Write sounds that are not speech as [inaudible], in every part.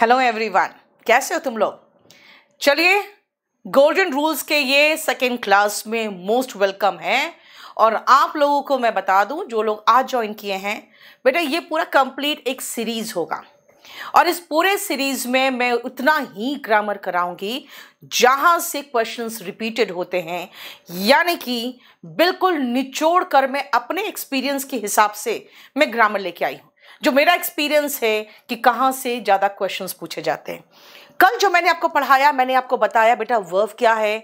Hello everyone कैसे हो तुम लोग चलिए गोल्डन रूल्स के ये सेकेंड क्लास में मोस्ट वेलकम है और आप लोगों को मैं बता दूं जो लोग आज ज्वाइन किए हैं बेटा ये पूरा कंप्लीट एक सीरीज़ होगा और इस पूरे सीरीज़ में मैं उतना ही ग्रामर कराऊंगी जहां से क्वेश्चंस रिपीटेड होते हैं यानी कि बिल्कुल निचोड़ कर मैं अपने एक्सपीरियंस के हिसाब से मैं ग्रामर लेके आई हूँ जो मेरा एक्सपीरियंस है कि कहाँ से ज़्यादा क्वेश्चंस पूछे जाते हैं कल जो मैंने आपको पढ़ाया मैंने आपको बताया बेटा वर्व क्या है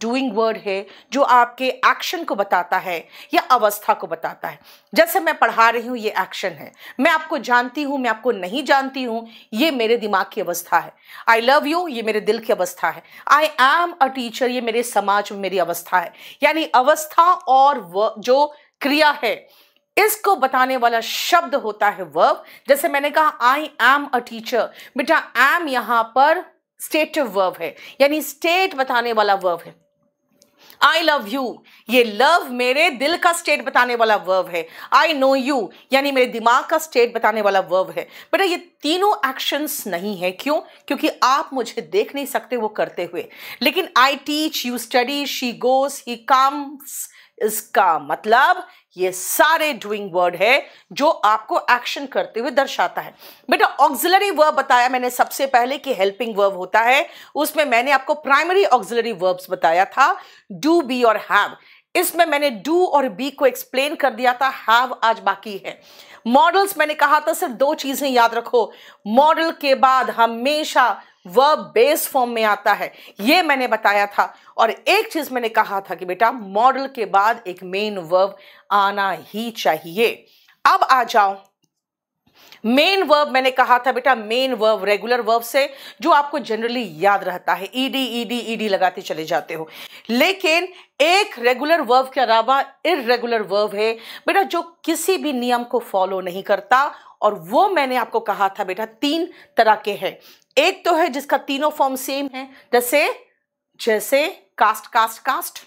डूइंग वर्ड है जो आपके एक्शन को बताता है या अवस्था को बताता है जैसे मैं पढ़ा रही हूँ ये एक्शन है मैं आपको जानती हूँ मैं आपको नहीं जानती हूँ ये मेरे दिमाग की अवस्था है आई लव यू ये मेरे दिल की अवस्था है आई एम अ टीचर ये मेरे समाज में मेरी अवस्था है यानी अवस्था और जो क्रिया है इसको बताने वाला शब्द होता है वर्ब जैसे मैंने कहा आई एम अ टीचर बेटा एम यहां पर स्टेटिव वर्ब है यानी स्टेट बताने वाला वर्ब है आई लव यू ये लव मेरे दिल का स्टेट बताने वाला वर्ब है आई नो यू यानी मेरे दिमाग का स्टेट बताने वाला वर्ब है बेटा ये तीनों एक्शंस नहीं है क्यों क्योंकि आप मुझे देख नहीं सकते वो करते हुए लेकिन I teach you study she goes he comes इसका मतलब ये सारे डूइंग वर्ड है जो आपको एक्शन करते हुए दर्शाता है बेटा ऑक्सिलरी वर्ब बताया मैंने सबसे पहले कि हेल्पिंग वर्ब होता है उसमें मैंने आपको प्राइमरी ऑक्सिलरी वर्ब्स बताया था डू बी और हैव इसमें मैंने डू और बी को एक्सप्लेन कर दिया था हैव आज बाकी है मॉडल्स मैंने कहा था सिर्फ दो चीजें याद रखो मॉडल के बाद हमेशा वर्ब बेस फॉर्म में आता है यह मैंने बताया था और एक चीज मैंने कहा था कि बेटा मॉडल के बाद एक मेन वर्ब आना ही चाहिए अब आ जाओ मेन वर्ब मैंने कहा था बेटा मेन वर्ब रेगुलर वर्ब से जो आपको जनरली याद रहता है ईडी ईडी ईडी लगाते चले जाते हो लेकिन एक रेगुलर वर्ब के अलावा इरेगुलर वर्ब है बेटा जो किसी भी नियम को फॉलो नहीं करता और वो मैंने आपको कहा था बेटा तीन तरह के हैं एक तो है जिसका तीनों फॉर्म सेम है जैसे जैसे cast cast cast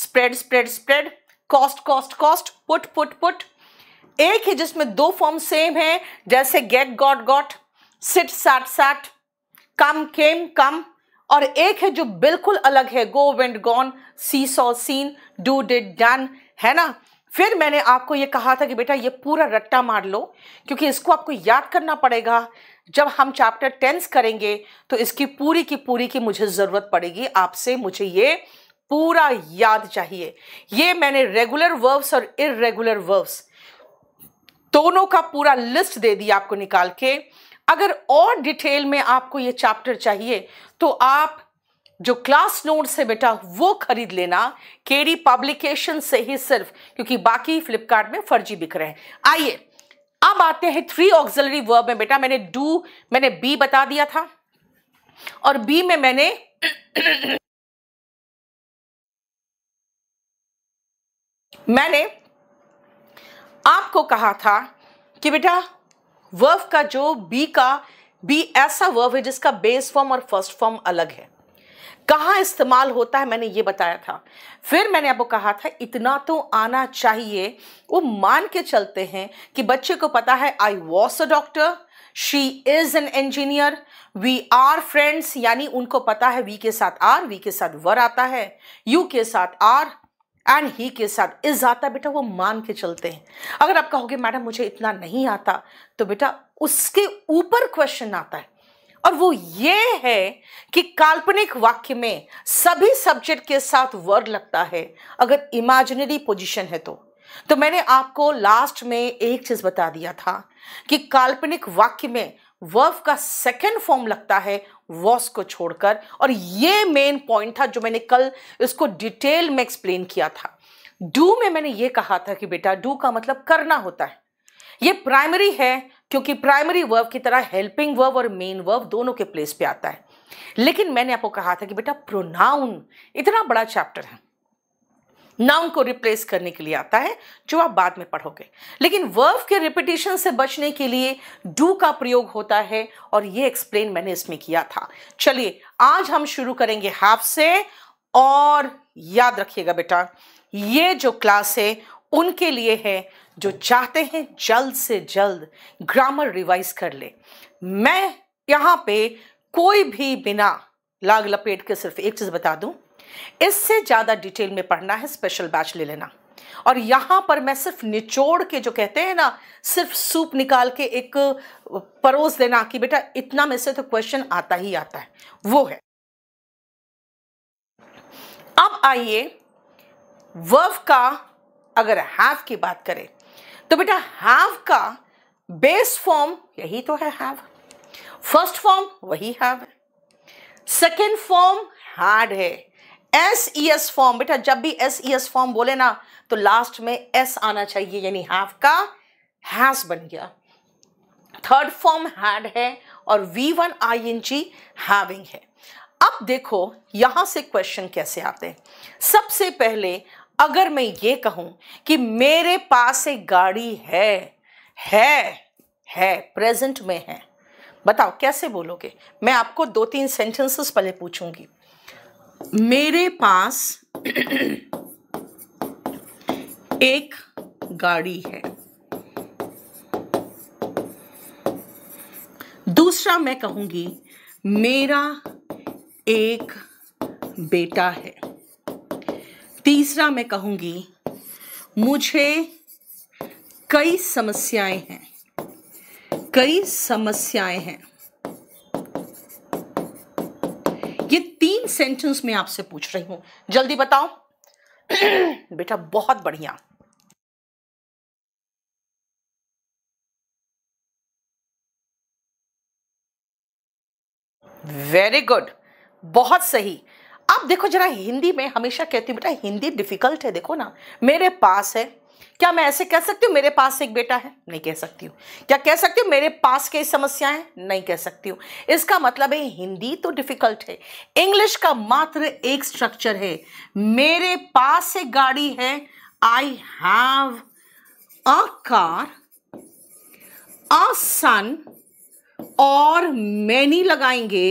spread spread spread cost cost cost put put put एक है जिसमें दो फॉर्म सेम है जैसे get got got sit sat sat come came come और एक है जो बिल्कुल अलग है go went gone see saw seen do did done है ना फिर मैंने आपको ये कहा था कि बेटा ये पूरा रट्टा मार लो क्योंकि इसको आपको याद करना पड़ेगा जब हम चैप्टर टेंस करेंगे तो इसकी पूरी की पूरी की मुझे ज़रूरत पड़ेगी आपसे मुझे ये पूरा याद चाहिए ये मैंने रेगुलर वर्ब्स और इरेगुलर वर्ब्स दोनों का पूरा लिस्ट दे दिया आपको निकाल के अगर और डिटेल में आपको ये चैप्टर चाहिए तो आप जो क्लास नोट से बेटा वो खरीद लेना केडी पब्लिकेशन से ही सिर्फ क्योंकि बाकी फ्लिपकार्ट में फर्जी बिक रहे हैं आइए अब आते हैं थ्री ऑक्सिलरी वर्ब में बेटा मैंने डू मैंने बी बता दिया था और बी में मैंने मैंने आपको कहा था कि बेटा वर्ब का जो बी का बी ऐसा वर्ब है जिसका बेस फॉर्म और फर्स्ट फॉर्म अलग है कहाँ इस्तेमाल होता है मैंने ये बताया था फिर मैंने आपको कहा था इतना तो आना चाहिए वो मान के चलते हैं कि बच्चे को पता है I was a doctor she is an engineer we are friends यानी उनको पता है वी के साथ आर वी के साथ वर आता है यू के साथ आर एंड ही के साथ इज आता बेटा वो मान के चलते हैं अगर आप कहोगे मैडम मुझे इतना नहीं आता तो बेटा उसके ऊपर क्वेश्चन आता है और वो ये है कि काल्पनिक वाक्य में सभी सब्जेक्ट के साथ वर्ड लगता है अगर इमेजिनरी पोजीशन है तो तो मैंने आपको लास्ट में एक चीज बता दिया था कि काल्पनिक वाक्य में वर्ब का सेकेंड फॉर्म लगता है वॉस को छोड़कर और ये मेन पॉइंट था जो मैंने कल इसको डिटेल में एक्सप्लेन किया था डू में मैंने ये कहा था कि बेटा डू का मतलब करना होता है ये प्राइमरी है क्योंकि प्राइमरी वर्ब की तरह हेल्पिंग वर्ब और मेन वर्ब दोनों के प्लेस पे आता है लेकिन मैंने आपको कहा था कि बेटा प्रोनाउन इतना बड़ा चैप्टर है नाउन को रिप्लेस करने के लिए आता है जो आप बाद में पढ़ोगे लेकिन वर्ब के रिपीटेशन से बचने के लिए डू का प्रयोग होता है और ये एक्सप्लेन मैंने इसमें किया था चलिए आज हम शुरू करेंगे हाफ से और याद रखिएगा बेटा ये जो क्लास है उनके लिए है जो चाहते हैं जल्द से जल्द ग्रामर रिवाइज कर ले मैं यहां पे कोई भी बिना लाग लपेट के सिर्फ एक चीज़ बता दूं इससे ज़्यादा डिटेल में पढ़ना है स्पेशल बैच ले लेना और यहां पर मैं सिर्फ निचोड़ के जो कहते हैं ना सिर्फ सूप निकाल के एक परोस देना कि बेटा इतना में से तो क्वेश्चन आता ही आता है वो है अब आइए वर्व का अगर हैव की बात करें तो बेटा हैव का बेस फॉर्म यही तो है हैव फर्स्ट फॉर्म वही हैव है सेकेंड फॉर्म हैड है एस ई एस फॉर्म बेटा जब भी एस ई एस फॉर्म बोले ना तो लास्ट में एस आना चाहिए यानी हैव का हैज बन गया थर्ड फॉर्म हैड है और V one I N G having है अब देखो यहां से क्वेश्चन कैसे आते हैं सबसे पहले अगर मैं ये कहूं कि मेरे पास एक गाड़ी है है है प्रेजेंट में है बताओ कैसे बोलोगे मैं आपको दो तीन सेंटेंसेस पहले पूछूंगी मेरे पास एक गाड़ी है दूसरा मैं कहूंगी मेरा एक बेटा है तीसरा मैं कहूंगी मुझे कई समस्याएं हैं कई समस्याएं हैं ये तीन सेंटेंस में आपसे पूछ रही हूं जल्दी बताओ [clears throat] बेटा बहुत बढ़िया वेरी गुड बहुत सही आप देखो जरा हिंदी में हमेशा कहती हूँ बेटा हिंदी डिफिकल्ट है देखो ना मेरे पास है क्या मैं ऐसे कह सकती हूँ मेरे पास एक बेटा है नहीं कह सकती हूँ क्या कह सकती हूँ मेरे पास कई समस्याएं नहीं कह सकती हूँ इसका मतलब है हिंदी तो डिफिकल्ट है इंग्लिश का मात्र एक स्ट्रक्चर है मेरे पास एक गाड़ी है आई हैव अ कार अ सन और मैनी लगाएंगे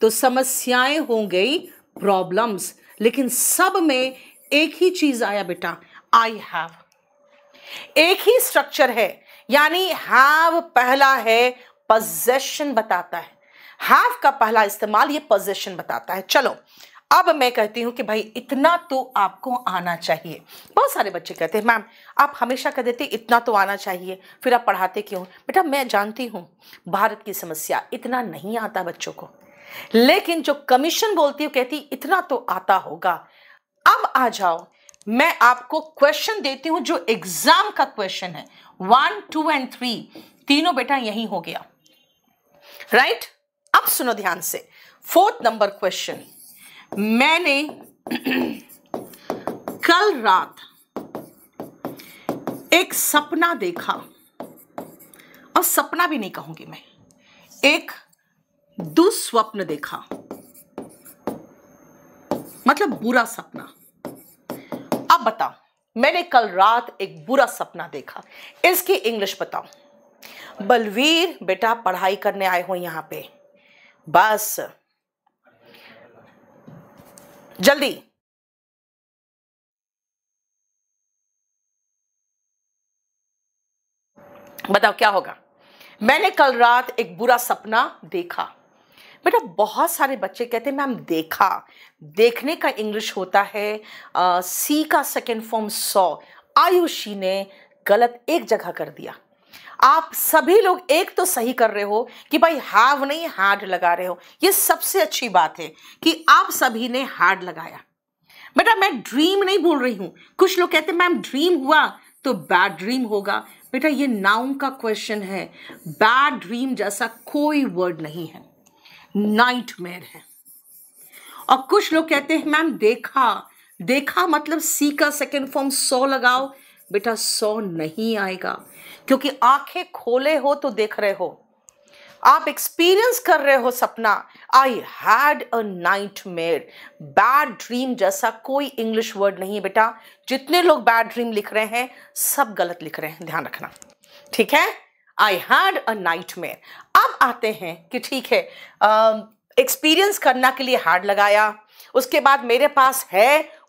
तो समस्याएं हो गई प्रॉब्लम्स लेकिन सब में एक ही चीज़ आया बेटा आई हैव एक ही स्ट्रक्चर है यानी हैव पहला है पजेशन बताता है हैव का पहला इस्तेमाल ये पजेशन बताता है चलो अब मैं कहती हूं कि भाई इतना तो आपको आना चाहिए बहुत सारे बच्चे कहते हैं मैम आप हमेशा कह देते इतना तो आना चाहिए फिर आप पढ़ाते क्यों बेटा मैं जानती हूँ भारत की समस्या इतना नहीं आता बच्चों को लेकिन जो कमीशन बोलती है कहती इतना तो आता होगा अब आ जाओ मैं आपको क्वेश्चन देती हूं जो एग्जाम का क्वेश्चन है वन टू एंड थ्री तीनों बेटा यही हो गया राइट right? अब सुनो ध्यान से फोर्थ नंबर क्वेश्चन मैंने [clears throat] कल रात एक सपना देखा और सपना भी नहीं कहूंगी मैं एक दुस्वप्न देखा मतलब बुरा सपना अब बताओ मैंने कल रात एक बुरा सपना देखा इसकी इंग्लिश बताओ बलवीर बेटा पढ़ाई करने आए हो यहां पे बस जल्दी बताओ क्या होगा मैंने कल रात एक बुरा सपना देखा बेटा बहुत सारे बच्चे कहते हैं मैम देखा देखने का इंग्लिश होता है सी का सेकेंड फॉर्म सौ आयुषी ने गलत एक जगह कर दिया आप सभी लोग एक तो सही कर रहे हो कि भाई हाव नहीं हार्ड लगा रहे हो ये सबसे अच्छी बात है कि आप सभी ने हार्ड लगाया बेटा मैं ड्रीम नहीं बोल रही हूँ कुछ लोग कहते मैम ड्रीम हुआ तो बैड ड्रीम होगा बेटा ये नाउन का क्वेश्चन है बैड ड्रीम जैसा कोई वर्ड नहीं है नाइटमेयर है और कुछ लोग कहते हैं मैम देखा देखा मतलब सी का सेकेंड फॉर्म सौ लगाओ बेटा सौ नहीं आएगा क्योंकि आंखें खोले हो तो देख रहे हो आप एक्सपीरियंस कर रहे हो सपना I had a nightmare bad dream जैसा कोई इंग्लिश वर्ड नहीं है बेटा जितने लोग बैड ड्रीम लिख रहे हैं सब गलत लिख रहे हैं ध्यान रखना ठीक है आई हैड अ नाइटमेयर अब आते हैं कि ठीक है एक्सपीरियंस करना के लिए हार्ड लगाया उसके बाद मेरे पास है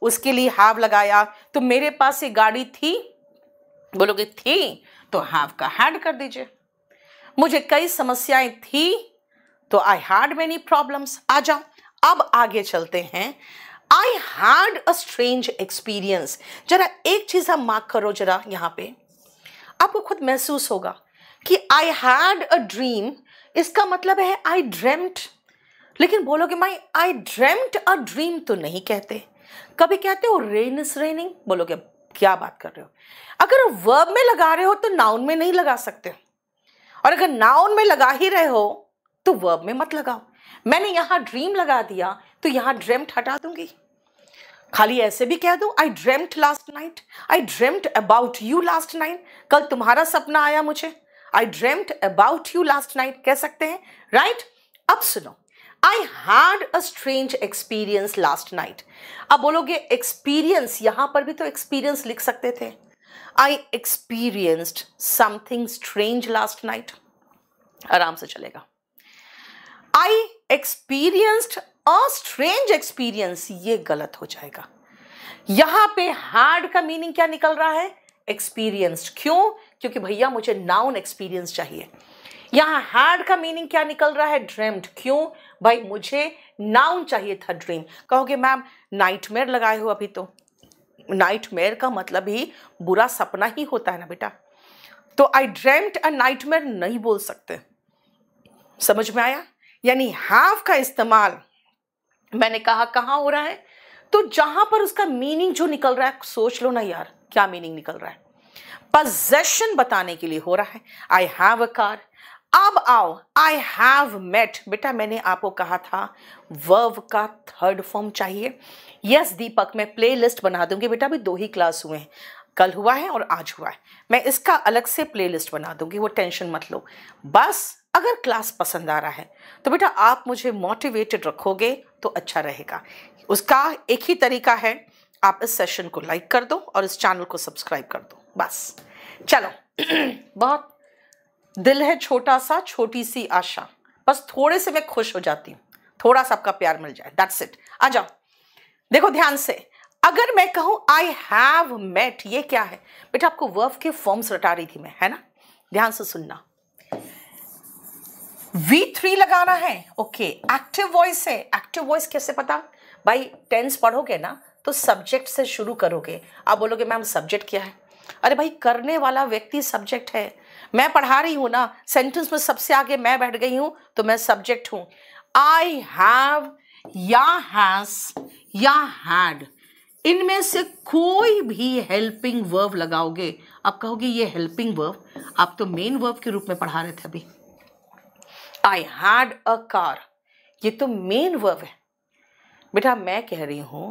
उसके लिए हाव लगाया तो मेरे पास ये गाड़ी थी बोलोगे थी तो हाव का हैड कर दीजिए मुझे कई समस्याएं थी तो आई हैड मेनी प्रॉब्लम्स आ जाओ अब आगे चलते हैं I had a strange experience जरा एक चीज़ हम मार्क करो जरा यहां पे आपको खुद महसूस होगा कि आई हैड अ ड्रीम इसका मतलब है आई ड्रेम्ट लेकिन बोलोगे माई आई ड्रेम्ट अ ड्रीम तो नहीं कहते कभी कहते हो रेन इज रेनिंग बोलोगे क्या बात कर रहे हो अगर वर्ब में लगा रहे हो तो नाउन में नहीं लगा सकते और अगर नाउन में लगा ही रहे हो तो वर्ब में मत लगाओ मैंने यहाँ ड्रीम लगा दिया तो यहाँ ड्रेम्ट हटा दूंगी खाली ऐसे भी कह दो I dreamt last night I dreamt about you last night कल तुम्हारा सपना आया मुझे I dreamt about you last night कह सकते हैं राइट right? अब सुनो I had a strange experience last night अब बोलोगे एक्सपीरियंस यहां पर भी तो एक्सपीरियंस लिख सकते थे I experienced something strange last night आराम से चलेगा I experienced a strange experience ये गलत हो जाएगा यहां पे हार्ड का मीनिंग क्या निकल रहा है एक्सपीरियंस्ड क्यों क्योंकि भैया मुझे नाउन एक्सपीरियंस चाहिए यहाँ हैड का मीनिंग क्या निकल रहा है ड्रेम्ड क्यों भाई मुझे नाउन चाहिए था ड्रीम कहोगे मैम नाइटमेयर लगाए हो अभी तो नाइटमेयर का मतलब ही बुरा सपना ही होता है ना बेटा तो आई ड्रीम्ड अ नाइटमेयर नहीं बोल सकते समझ में आया यानी हैव का इस्तेमाल मैंने कहा कहाँ हो रहा है तो जहां पर उसका मीनिंग जो निकल रहा है सोच लो ना यार क्या मीनिंग निकल रहा है पजेशन बताने के लिए हो रहा है आई हैव अ कार अब आओ आई हैव मेट बेटा मैंने आपको कहा था वर्व का थर्ड फॉर्म चाहिए यस yes, दीपक मैं प्ले लिस्ट बना दूंगी बेटा अभी दो ही क्लास हुए हैं कल हुआ है और आज हुआ है मैं इसका अलग से प्ले लिस्ट बना दूंगी वो टेंशन मत लो बस अगर क्लास पसंद आ रहा है तो बेटा आप मुझे मोटिवेटेड रखोगे तो अच्छा रहेगा उसका एक ही तरीका है आप इस सेशन को लाइक कर दो और इस चैनल को सब्सक्राइब कर दो बस चलो [clears throat] बहुत दिल है छोटा सा छोटी सी आशा बस थोड़े से मैं खुश हो जाती हूँ थोड़ा सा आपका प्यार मिल जाए दैट्स इट आ जाओ देखो ध्यान से अगर मैं कहूँ आई हैव मेट ये क्या है बेटा आपको वर्व के फॉर्म्स रटा रही थी मैं है ना ध्यान से सुनना वी थ्री लगाना है ओके एक्टिव वॉइस है एक्टिव वॉइस कैसे पता भाई टेंस पढ़ोगे ना तो सब्जेक्ट से शुरू करोगे आप बोलोगे मैम सब्जेक्ट क्या है अरे भाई करने वाला व्यक्ति सब्जेक्ट है मैं पढ़ा रही हूं ना सेंटेंस में सबसे आगे मैं बैठ गई हूं तो मैं सब्जेक्ट हूं आई हैव या हैस या हैड इनमें से कोई भी हेल्पिंग वर्ब लगाओगे आप कहोगे ये हेल्पिंग वर्ब आप तो मेन वर्ब के रूप में पढ़ा रहे थे अभी आई हैड अ कार ये तो मेन वर्ब है बेटा मैं कह रही हूँ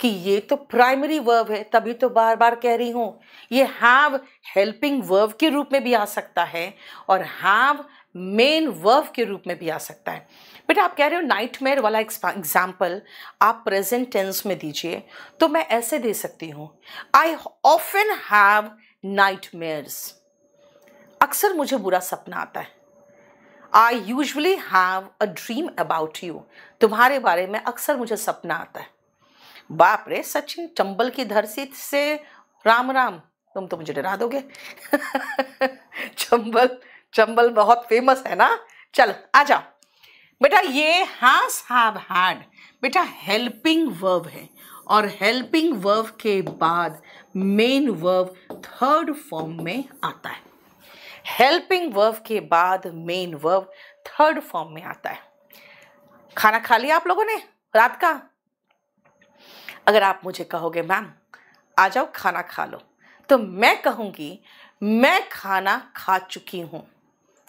कि ये तो प्राइमरी वर्ब है तभी तो बार बार कह रही हूँ ये हैव हेल्पिंग वर्ब के रूप में भी आ सकता है और हैव मेन वर्ब के रूप में भी आ सकता है बेटा आप कह रहे हो नाइट वाला एग्जाम्पल आप प्रेजेंट टेंस में दीजिए तो मैं ऐसे दे सकती हूँ आई ऑफन हैव नाइट अक्सर मुझे बुरा सपना आता है I usually have a dream about you तुम्हारे बारे में अक्सर मुझे सपना आता है बाप रे सचिन चंबल की धरती से राम राम तुम तो मुझे डरा दोगे [laughs] चंबल चंबल बहुत फेमस है ना चल आ जाओ बेटा ये हास हैव हैड बेटा हेल्पिंग वर्ब है और हेल्पिंग वर्ब के बाद मेन वर्ब थर्ड फॉर्म में आता है हेल्पिंग वर्व के बाद मेन वर्व थर्ड फॉर्म में आता है खाना खा लिया आप लोगों ने रात का अगर आप मुझे कहोगे मैम आ जाओ खाना खा लो तो मैं कहूंगी मैं खाना खा चुकी हूं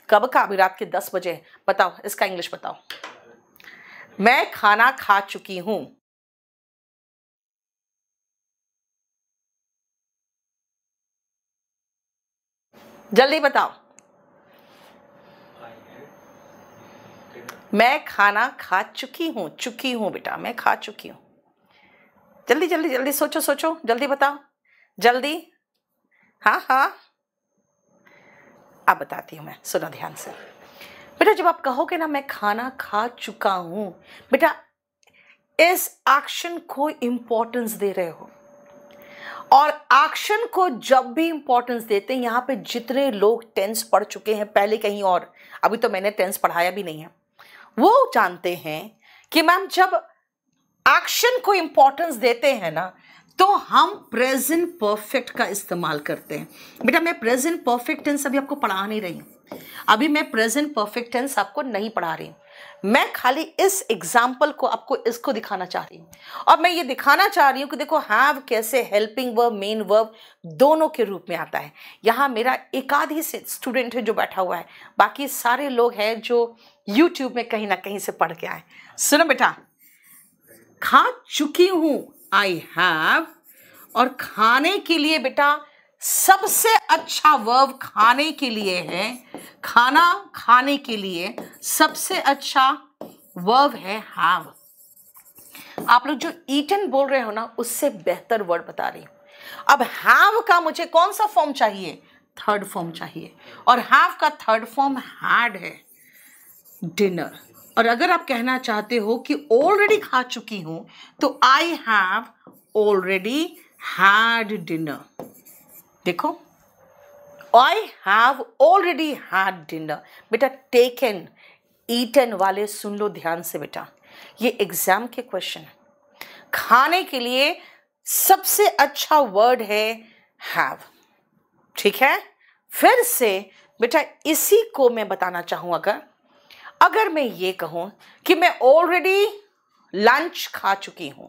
कब का अभी रात के दस बजे बताओ इसका इंग्लिश बताओ मैं खाना खा चुकी हूं जल्दी बताओ मैं खाना खा चुकी हूं चुकी हूं बेटा मैं खा चुकी हूं जल्दी जल्दी जल्दी सोचो सोचो जल्दी बताओ जल्दी हाँ हाँ अब बताती हूँ मैं सुनो ध्यान से बेटा जब आप कहोगे ना मैं खाना खा चुका हूँ बेटा इस एक्शन को इम्पोर्टेंस दे रहे हो और एक्शन को जब भी इंपॉर्टेंस देते हैं यहां पे जितने लोग टेंस पढ़ चुके हैं पहले कहीं और अभी तो मैंने टेंस पढ़ाया भी नहीं है वो जानते हैं कि मैम जब एक्शन को इंपॉर्टेंस देते हैं ना तो हम प्रेजेंट परफेक्ट का इस्तेमाल करते हैं बेटा मैं प्रेजेंट परफेक्ट टेंस अभी आपको पढ़ा नहीं रही हूं अभी मैं प्रेजेंट परफेक्ट टेंस आपको नहीं पढ़ा रही हूं मैं खाली इस एग्जाम्पल को आपको इसको दिखाना चाह रही हूँ और मैं ये दिखाना चाह रही हूँ कि देखो हैव कैसे हेल्पिंग वर्ब मेन वर्ब दोनों के रूप में आता है यहाँ मेरा एकाध ही स्टूडेंट है जो बैठा हुआ है बाकी सारे लोग हैं जो यूट्यूब में कहीं ना कहीं से पढ़ के आए सुनो बेटा खा चुकी हूँ आई हैव और खाने के लिए बेटा सबसे अच्छा वर्ब खाने के लिए है खाना खाने के लिए सबसे अच्छा वर्ब है हैव आप लोग जो ईटन बोल रहे हो ना उससे बेहतर वर्ड बता रही हूं अब हैव का मुझे कौन सा फॉर्म चाहिए थर्ड फॉर्म चाहिए और हैव का थर्ड फॉर्म हैड है डिनर और अगर आप कहना चाहते हो कि ऑलरेडी खा चुकी हूं तो I have already had dinner देखो I have already had dinner बेटा टेकन ईटन वाले सुन लो ध्यान से बेटा ये एग्जाम के क्वेश्चन है खाने के लिए सबसे अच्छा वर्ड है हैव ठीक है फिर से बेटा इसी को मैं बताना चाहूंगा अगर अगर मैं ये कहूं कि मैं ऑलरेडी लंच खा चुकी हूं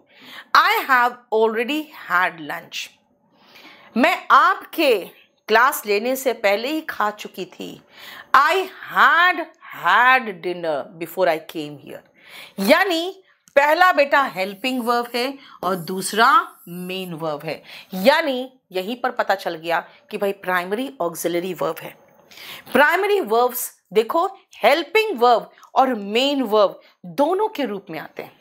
I have already had lunch मैं आपके क्लास लेने से पहले ही खा चुकी थी I had had dinner before I came here यानी पहला बेटा हेल्पिंग वर्ब है और दूसरा मेन वर्ब है यानी यहीं पर पता चल गया कि भाई प्राइमरी ऑक्सिलरी वर्ब है प्राइमरी वर्ब्स देखो हेल्पिंग वर्ब और मेन वर्ब दोनों के रूप में आते हैं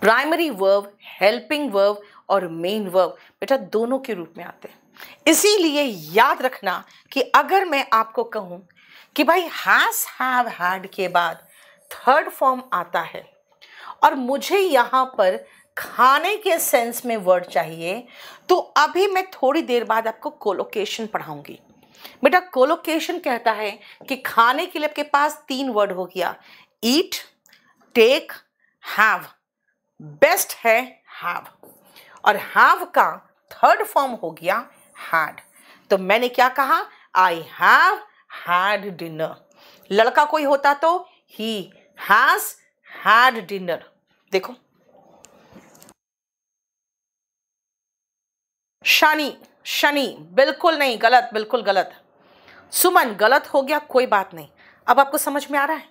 प्राइमरी वर्ब हेल्पिंग वर्ब और मेन वर्ब बेटा दोनों के रूप में आते हैं इसीलिए याद रखना कि अगर मैं आपको कहूं कि भाई हैज़ हैव हैड के बाद थर्ड फॉर्म आता है और मुझे यहां पर खाने के सेंस में वर्ड चाहिए तो अभी मैं थोड़ी देर बाद आपको कोलोकेशन पढ़ाऊंगी बेटा कोलोकेशन कहता है कि खाने के लिए आपके पास तीन वर्ड हो गया ईट टेक हैव बेस्ट है हैव और हैव का थर्ड फॉर्म हो गया हैड तो मैंने क्या कहा आई हैव हैड डिनर लड़का कोई होता तो ही हैज हैड डिनर देखो शनि शनि बिल्कुल नहीं गलत बिल्कुल गलत सुमन गलत हो गया कोई बात नहीं अब आपको समझ में आ रहा है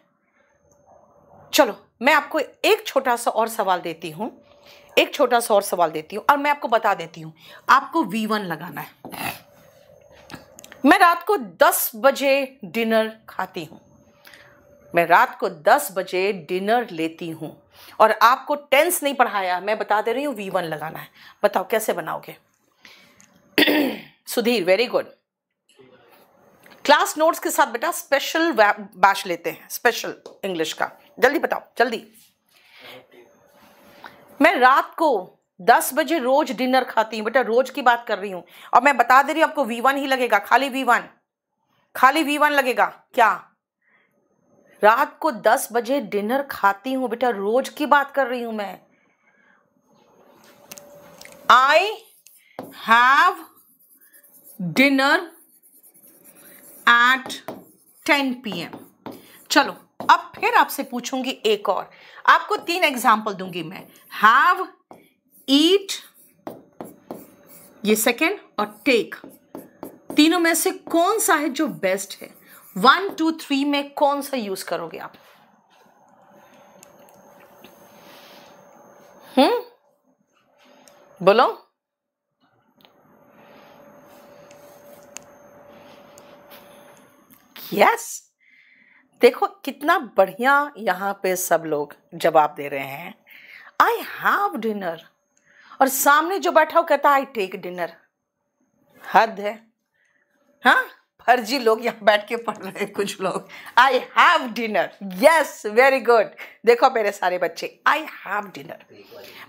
चलो मैं आपको एक छोटा सा और सवाल देती हूं एक छोटा सा और सवाल देती हूँ और मैं आपको बता देती हूँ आपको वी वन लगाना है मैं रात को दस बजे डिनर खाती हूँ मैं रात को दस बजे डिनर लेती हूँ और आपको टेंस नहीं पढ़ाया मैं बता दे रही हूँ वी वन लगाना है बताओ कैसे बनाओगे [clears throat] Sudhir very good class notes के साथ बेटा स्पेशल बैच लेते हैं स्पेशल इंग्लिश का जल्दी बताओ जल्दी मैं रात को दस बजे रोज डिनर खाती हूँ बेटा रोज की बात कर रही हूँ और मैं बता दे रही हूँ आपको वी वन ही लगेगा खाली वी वन खाली वी वन लगेगा क्या रात को दस बजे डिनर खाती हूँ बेटा रोज की बात कर रही हूँ मैं I have dinner at ten P M चलो अब फिर आपसे पूछूंगी एक और आपको तीन एग्जाम्पल दूंगी मैं हैव ईट ये सेकेंड और टेक तीनों में से कौन सा है जो बेस्ट है वन टू थ्री में कौन सा यूज करोगे आप हम्म बोलो यस yes. देखो कितना बढ़िया यहाँ पे सब लोग जवाब दे रहे हैं आई हैव डिनर और सामने जो बैठा हो कहता आई टेक डिनर हद है हाँ फर्जी लोग यहाँ बैठ के पढ़ रहे हैं कुछ लोग I have dinner yes very good देखो मेरे सारे बच्चे आई हैव डिनर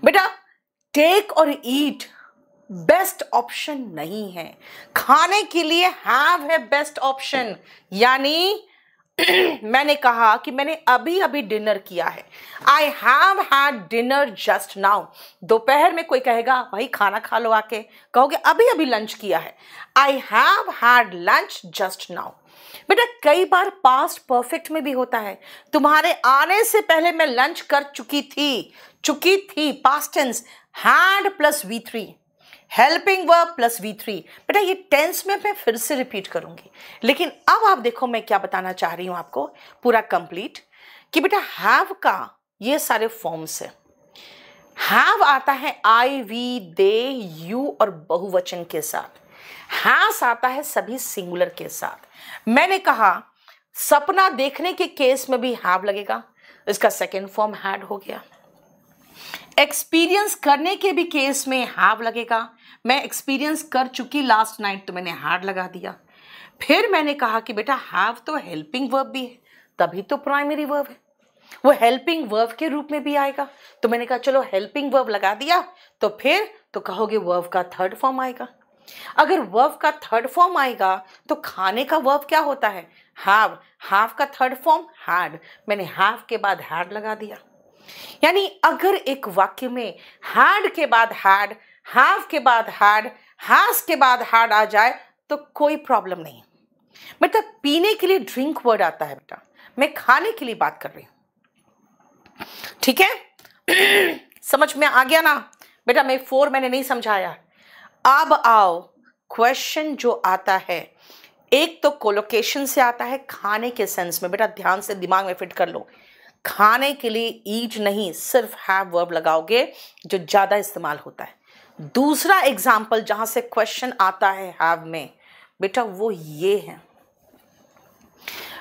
बेटा टेक और ईट बेस्ट ऑप्शन नहीं है खाने के लिए हैव है बेस्ट ऑप्शन यानी [clears throat] मैंने कहा कि मैंने अभी अभी डिनर किया है I have had dinner just now दोपहर में कोई कहेगा भाई खाना खा लो आके कहोगे अभी अभी लंच किया है I have had lunch just now बेटा कई बार पास्ट परफेक्ट में भी होता है तुम्हारे आने से पहले मैं लंच कर चुकी थी चुकी थी past tense had plus V three helping verb plus V three बेटा ये टेंस में मैं फिर से रिपीट करूंगी लेकिन अब आप देखो मैं क्या बताना चाह रही हूं आपको पूरा कंप्लीट कि बेटा हैव का ये सारे फॉर्म्स है हैव आता है आई वी दे यू और बहुवचन के साथ हैस आता है सभी सिंगुलर के साथ मैंने कहा सपना देखने के केस में भी हैव लगेगा इसका सेकेंड फॉर्म हैड हो गया एक्सपीरियंस करने के भी केस में हाव लगेगा मैं एक्सपीरियंस कर चुकी लास्ट नाइट तो मैंने हार्ड लगा दिया फिर मैंने कहा कि बेटा हैव तो हेल्पिंग वर्ब भी है तभी तो प्राइमरी वर्ब है वो हेल्पिंग वर्ब के रूप में भी आएगा तो मैंने कहा चलो हेल्पिंग वर्ब लगा दिया तो फिर तो कहोगे वर्ब का थर्ड फॉर्म आएगा अगर वर्ब का थर्ड फॉर्म आएगा तो खाने का वर्ब क्या होता है हाव हाफ का थर्ड फॉर्म हार्ड मैंने हाफ के बाद हार्ड लगा दिया यानी अगर एक वाक्य में हार्ड के बाद हार्ड हाफ के बाद हार्ड हास के बाद हार्ड आ जाए तो कोई प्रॉब्लम नहीं बेटा मतलब पीने के लिए ड्रिंक वर्ड आता है बेटा मैं खाने के लिए बात कर रही हूं ठीक है [clears throat] समझ में आ गया ना बेटा मैं फोर मैंने नहीं समझाया अब आओ क्वेश्चन जो आता है एक तो कोलोकेशन से आता है खाने के सेंस में बेटा ध्यान से दिमाग में फिट कर लो खाने के लिए ईट नहीं सिर्फ हैव वर्ब लगाओगे जो ज़्यादा इस्तेमाल होता है दूसरा एग्जाम्पल जहां से क्वेश्चन आता है हैव में बेटा वो ये है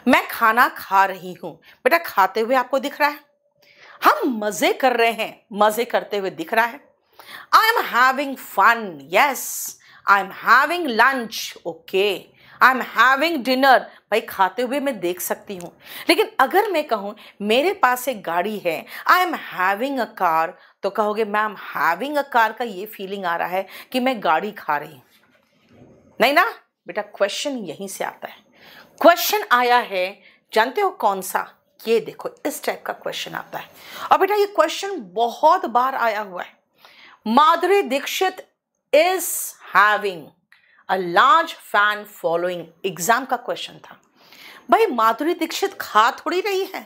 मैं खाना खा रही हूं बेटा खाते हुए आपको दिख रहा है हम मज़े कर रहे हैं मज़े करते हुए दिख रहा है I am having fun yes I am having lunch okay I am having dinner भाई खाते हुए मैं देख सकती हूँ लेकिन अगर मैं कहूँ मेरे पास एक गाड़ी है I am having a car तो कहोगे मैम हैविंग अ कार का ये फीलिंग आ रहा है कि मैं गाड़ी खा रही हूँ नहीं ना बेटा क्वेश्चन यहीं से आता है क्वेश्चन आया है जानते हो कौन सा ये देखो इस टाइप का क्वेश्चन आता है और बेटा ये क्वेश्चन बहुत बार आया हुआ है Madhuri Dixit is having a large fan following exam का क्वेश्चन था भाई माधुरी दीक्षित खा थोड़ी रही है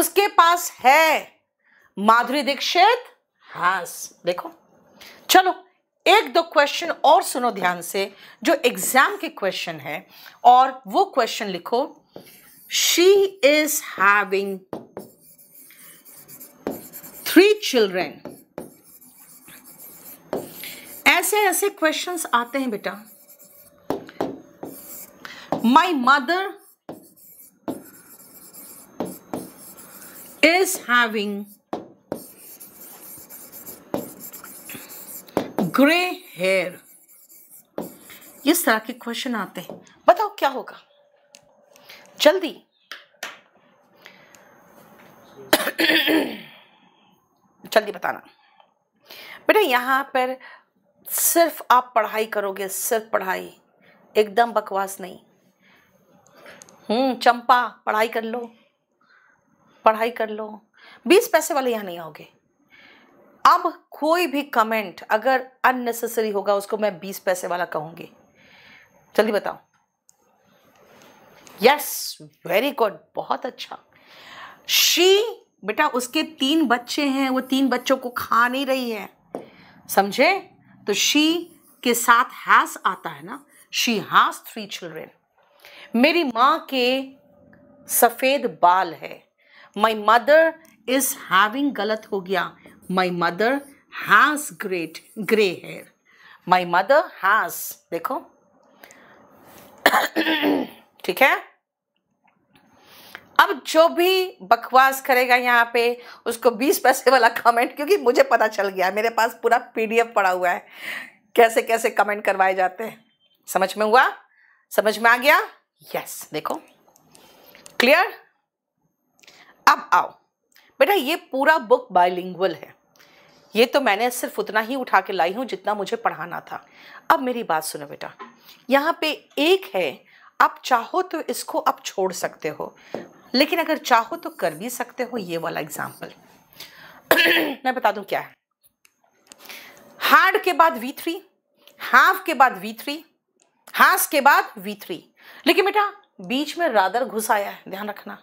उसके पास है माधुरी दीक्षित हास देखो चलो एक दो क्वेश्चन और सुनो ध्यान से जो एग्जाम के क्वेश्चन है और वो क्वेश्चन लिखो she is having three children ऐसे ऐसे क्वेश्चंस आते हैं बेटा my mother is having grey hair इस तरह के क्वेश्चन आते हैं बताओ क्या होगा जल्दी जल्दी बताना बेटा यहां पर सिर्फ आप पढ़ाई करोगे सिर्फ पढ़ाई एकदम बकवास नहीं चंपा पढ़ाई कर लो पढ़ाई कर लो बीस पैसे वाले यहाँ नहीं आओगे अब कोई भी कमेंट अगर अननेसेसरी होगा उसको मैं बीस पैसे वाला कहूँगी जल्दी बताओ यस वेरी गुड बहुत अच्छा शी बेटा उसके तीन बच्चे हैं वो तीन बच्चों को खा नहीं रही है समझे तो शी के साथ हैस आता है ना शी हैज थ्री चिल्ड्रेन मेरी माँ के सफ़ेद बाल है माई मदर इज़ हैविंग गलत हो गया my mother has great grey hair my mother has देखो [coughs] ठीक है अब जो भी बकवास करेगा यहाँ पे उसको 20 पैसे वाला कमेंट क्योंकि मुझे पता चल गया मेरे पास पूरा पीडीएफ पड़ा हुआ है कैसे कैसे कमेंट करवाए जाते हैं समझ में हुआ समझ में आ गया यस देखो क्लियर अब आओ बेटा ये पूरा बुक बायलिंगुअल है ये तो मैंने सिर्फ उतना ही उठा के लाई हूं जितना मुझे पढ़ाना था अब मेरी बात सुनो बेटा यहां पे एक है आप चाहो तो इसको आप छोड़ सकते हो लेकिन अगर चाहो तो कर भी सकते हो ये वाला एग्जाम्पल [clears throat] मैं बता दूं क्या है हार्ड के बाद वी थ्री हाफ के बाद वी थ्री हास के बाद वी थ्री लेकिन बेटा बीच में रादर घुस आया है ध्यान रखना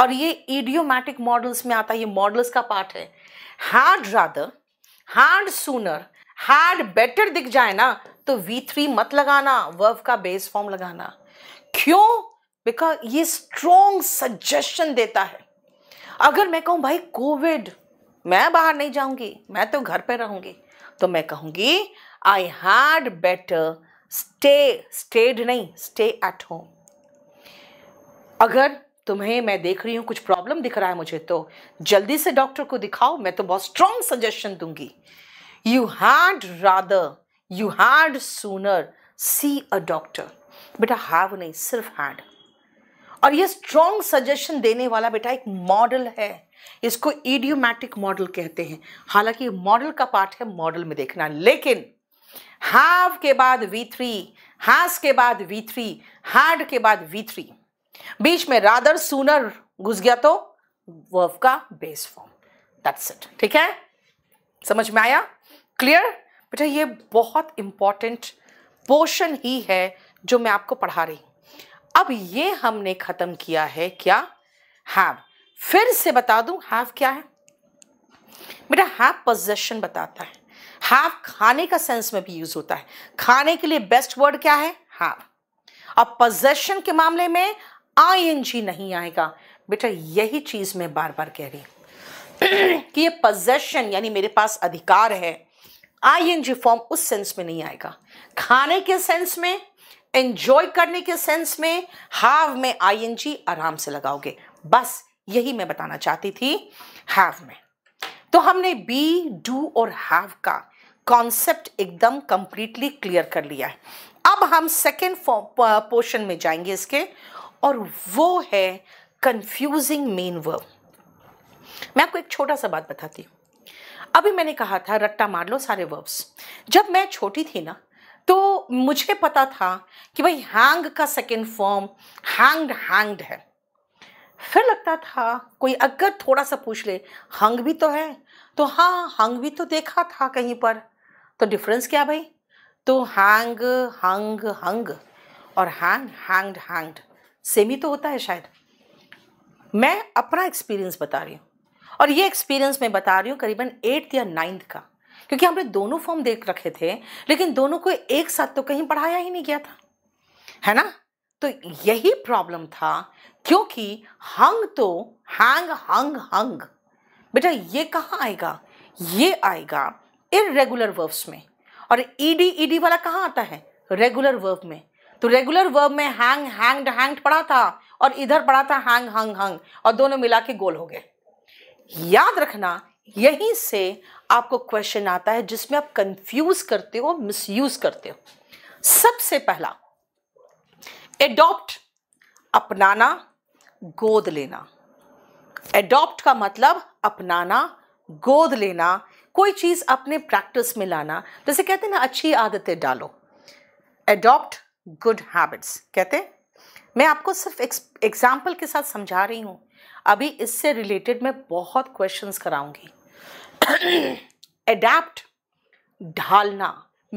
और ये इडियोमैटिक मॉडल्स में आता है ये मॉडल्स का पार्ट है hard rather hard sooner hard better दिख जाए ना तो वी थ्री मत लगाना वर्व का बेस फॉर्म लगाना क्यों बिकॉज ये स्ट्रॉन्ग सजेशन देता है अगर मैं कहूं भाई कोविड मैं बाहर नहीं जाऊंगी मैं तो घर पे रहूंगी तो मैं कहूंगी I had better stay stayed नहीं स्टे एट होम अगर तुम्हें मैं देख रही हूं कुछ प्रॉब्लम दिख रहा है मुझे तो जल्दी से डॉक्टर को दिखाओ मैं तो बहुत स्ट्रांग सजेशन दूंगी you had rather you had sooner see a doctor बेटा हैव नहीं सिर्फ हैड और ये स्ट्रॉन्ग सजेशन देने वाला बेटा एक मॉडल है इसको इडियोमैटिक मॉडल कहते हैं हालांकि मॉडल का पार्ट है मॉडल में देखना लेकिन हाव के बाद वी थ्री हास के बाद वी थ्री हार्ड के बाद वी थ्री बीच में रादर सूनर घुस गया तो वर्व का बेस फॉर्म दैट्स इट ठीक है समझ में आया क्लियर बेटा ये बहुत इंपॉर्टेंट पोर्शन ही है जो मैं आपको पढ़ा रही अब ये हमने ख़त्म किया है क्या हैव फिर से बता दूं हैव क्या है बेटा हैव पोजेशन बताता है हैव खाने का सेंस में भी यूज होता है खाने के लिए बेस्ट वर्ड क्या है हैव अब पोजेशन के मामले में आई एन जी नहीं आएगा बेटा यही चीज मैं बार बार कह रही हूं [clears throat] कि ये पोजेशन यानी मेरे पास अधिकार है आई एन जी फॉर्म उस सेंस में नहीं आएगा खाने के सेंस में एंजॉय करने के सेंस में हैव में आई एन जी आराम से लगाओगे बस यही मैं बताना चाहती थी हैव में तो हमने बी डू और हैव का कॉन्सेप्ट एकदम कंप्लीटली क्लियर कर लिया है अब हम सेकेंड पोर्शन में जाएंगे इसके और वो है कंफ्यूजिंग मेन वर्ब मैं आपको एक छोटा सा बात बताती हूँ अभी मैंने कहा था रट्टा मार लो सारे वर्ब्स जब मैं छोटी थी ना तो मुझे पता था कि भाई हैंग का सेकेंड फॉर्म हैंग्ड हैंग्ड है फिर लगता था कोई अगर थोड़ा सा पूछ ले हंग भी तो है तो हाँ हंग भी तो देखा था कहीं पर तो डिफरेंस क्या भाई तो हैंग हंग हंग और हैंग हैंग्ड हैंग्ड सेम ही तो होता है शायद मैं अपना एक्सपीरियंस बता रही हूँ और ये एक्सपीरियंस मैं बता रही हूँ करीबन एट्थ या नाइन्थ का क्योंकि हमने दोनों फॉर्म देख रखे थे लेकिन दोनों को एक साथ तो कहीं पढ़ाया ही नहीं गया था है ना तो यही प्रॉब्लम था क्योंकि हंग तो हैंग हंग हंग बेटा ये कहाँ आएगा ये आएगा इरेगुलर वर्ब्स में और ईडी ईडी वाला कहाँ आता है रेगुलर वर्ब में तो रेगुलर वर्ब में हैंग हैंग्ड हैंग्ड पड़ा था और इधर पड़ा था हैंग हंग हंग और दोनों मिला के गोल हो गए याद रखना यहीं से आपको क्वेश्चन आता है जिसमें आप कंफ्यूज करते हो मिसयूज करते हो सबसे पहला एडॉप्ट अपनाना गोद लेना एडॉप्ट का मतलब अपनाना गोद लेना कोई चीज़ अपने प्रैक्टिस में लाना जैसे कहते हैं ना अच्छी आदतें डालो एडॉप्ट गुड हैबिट्स कहते हैं मैं आपको सिर्फ एग्जाम्पल के साथ समझा रही हूँ अभी इससे रिलेटेड मैं बहुत क्वेश्चन कराऊंगी एडेप्ट [clears throat] ढालना